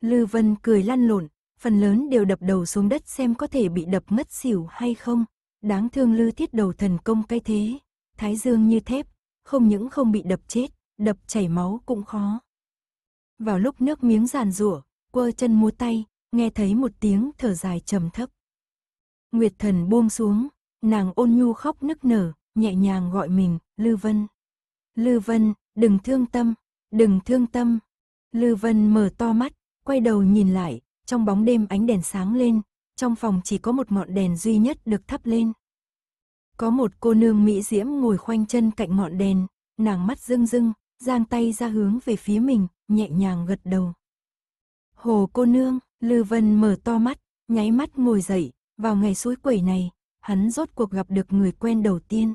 Lư Vân cười lăn lộn, phần lớn đều đập đầu xuống đất xem có thể bị đập mất xỉu hay không. Đáng thương Lư tiết đầu thần công cái thế, thái dương như thép, không những không bị đập chết, đập chảy máu cũng khó. Vào lúc nước miếng giàn rủa, quơ chân mua tay, nghe thấy một tiếng thở dài trầm thấp. Nguyệt thần buông xuống, nàng ôn nhu khóc nức nở, nhẹ nhàng gọi mình, Lư Vân. Lư Vân, đừng thương tâm, đừng thương tâm. Lư Vân mở to mắt, quay đầu nhìn lại, trong bóng đêm ánh đèn sáng lên, trong phòng chỉ có một ngọn đèn duy nhất được thắp lên. Có một cô nương mỹ diễm ngồi khoanh chân cạnh ngọn đèn, nàng mắt rưng rưng, giang tay ra hướng về phía mình, nhẹ nhàng gật đầu. Hồ cô nương, Lư Vân mở to mắt, nháy mắt ngồi dậy, vào ngày suối quẩy này, hắn rốt cuộc gặp được người quen đầu tiên.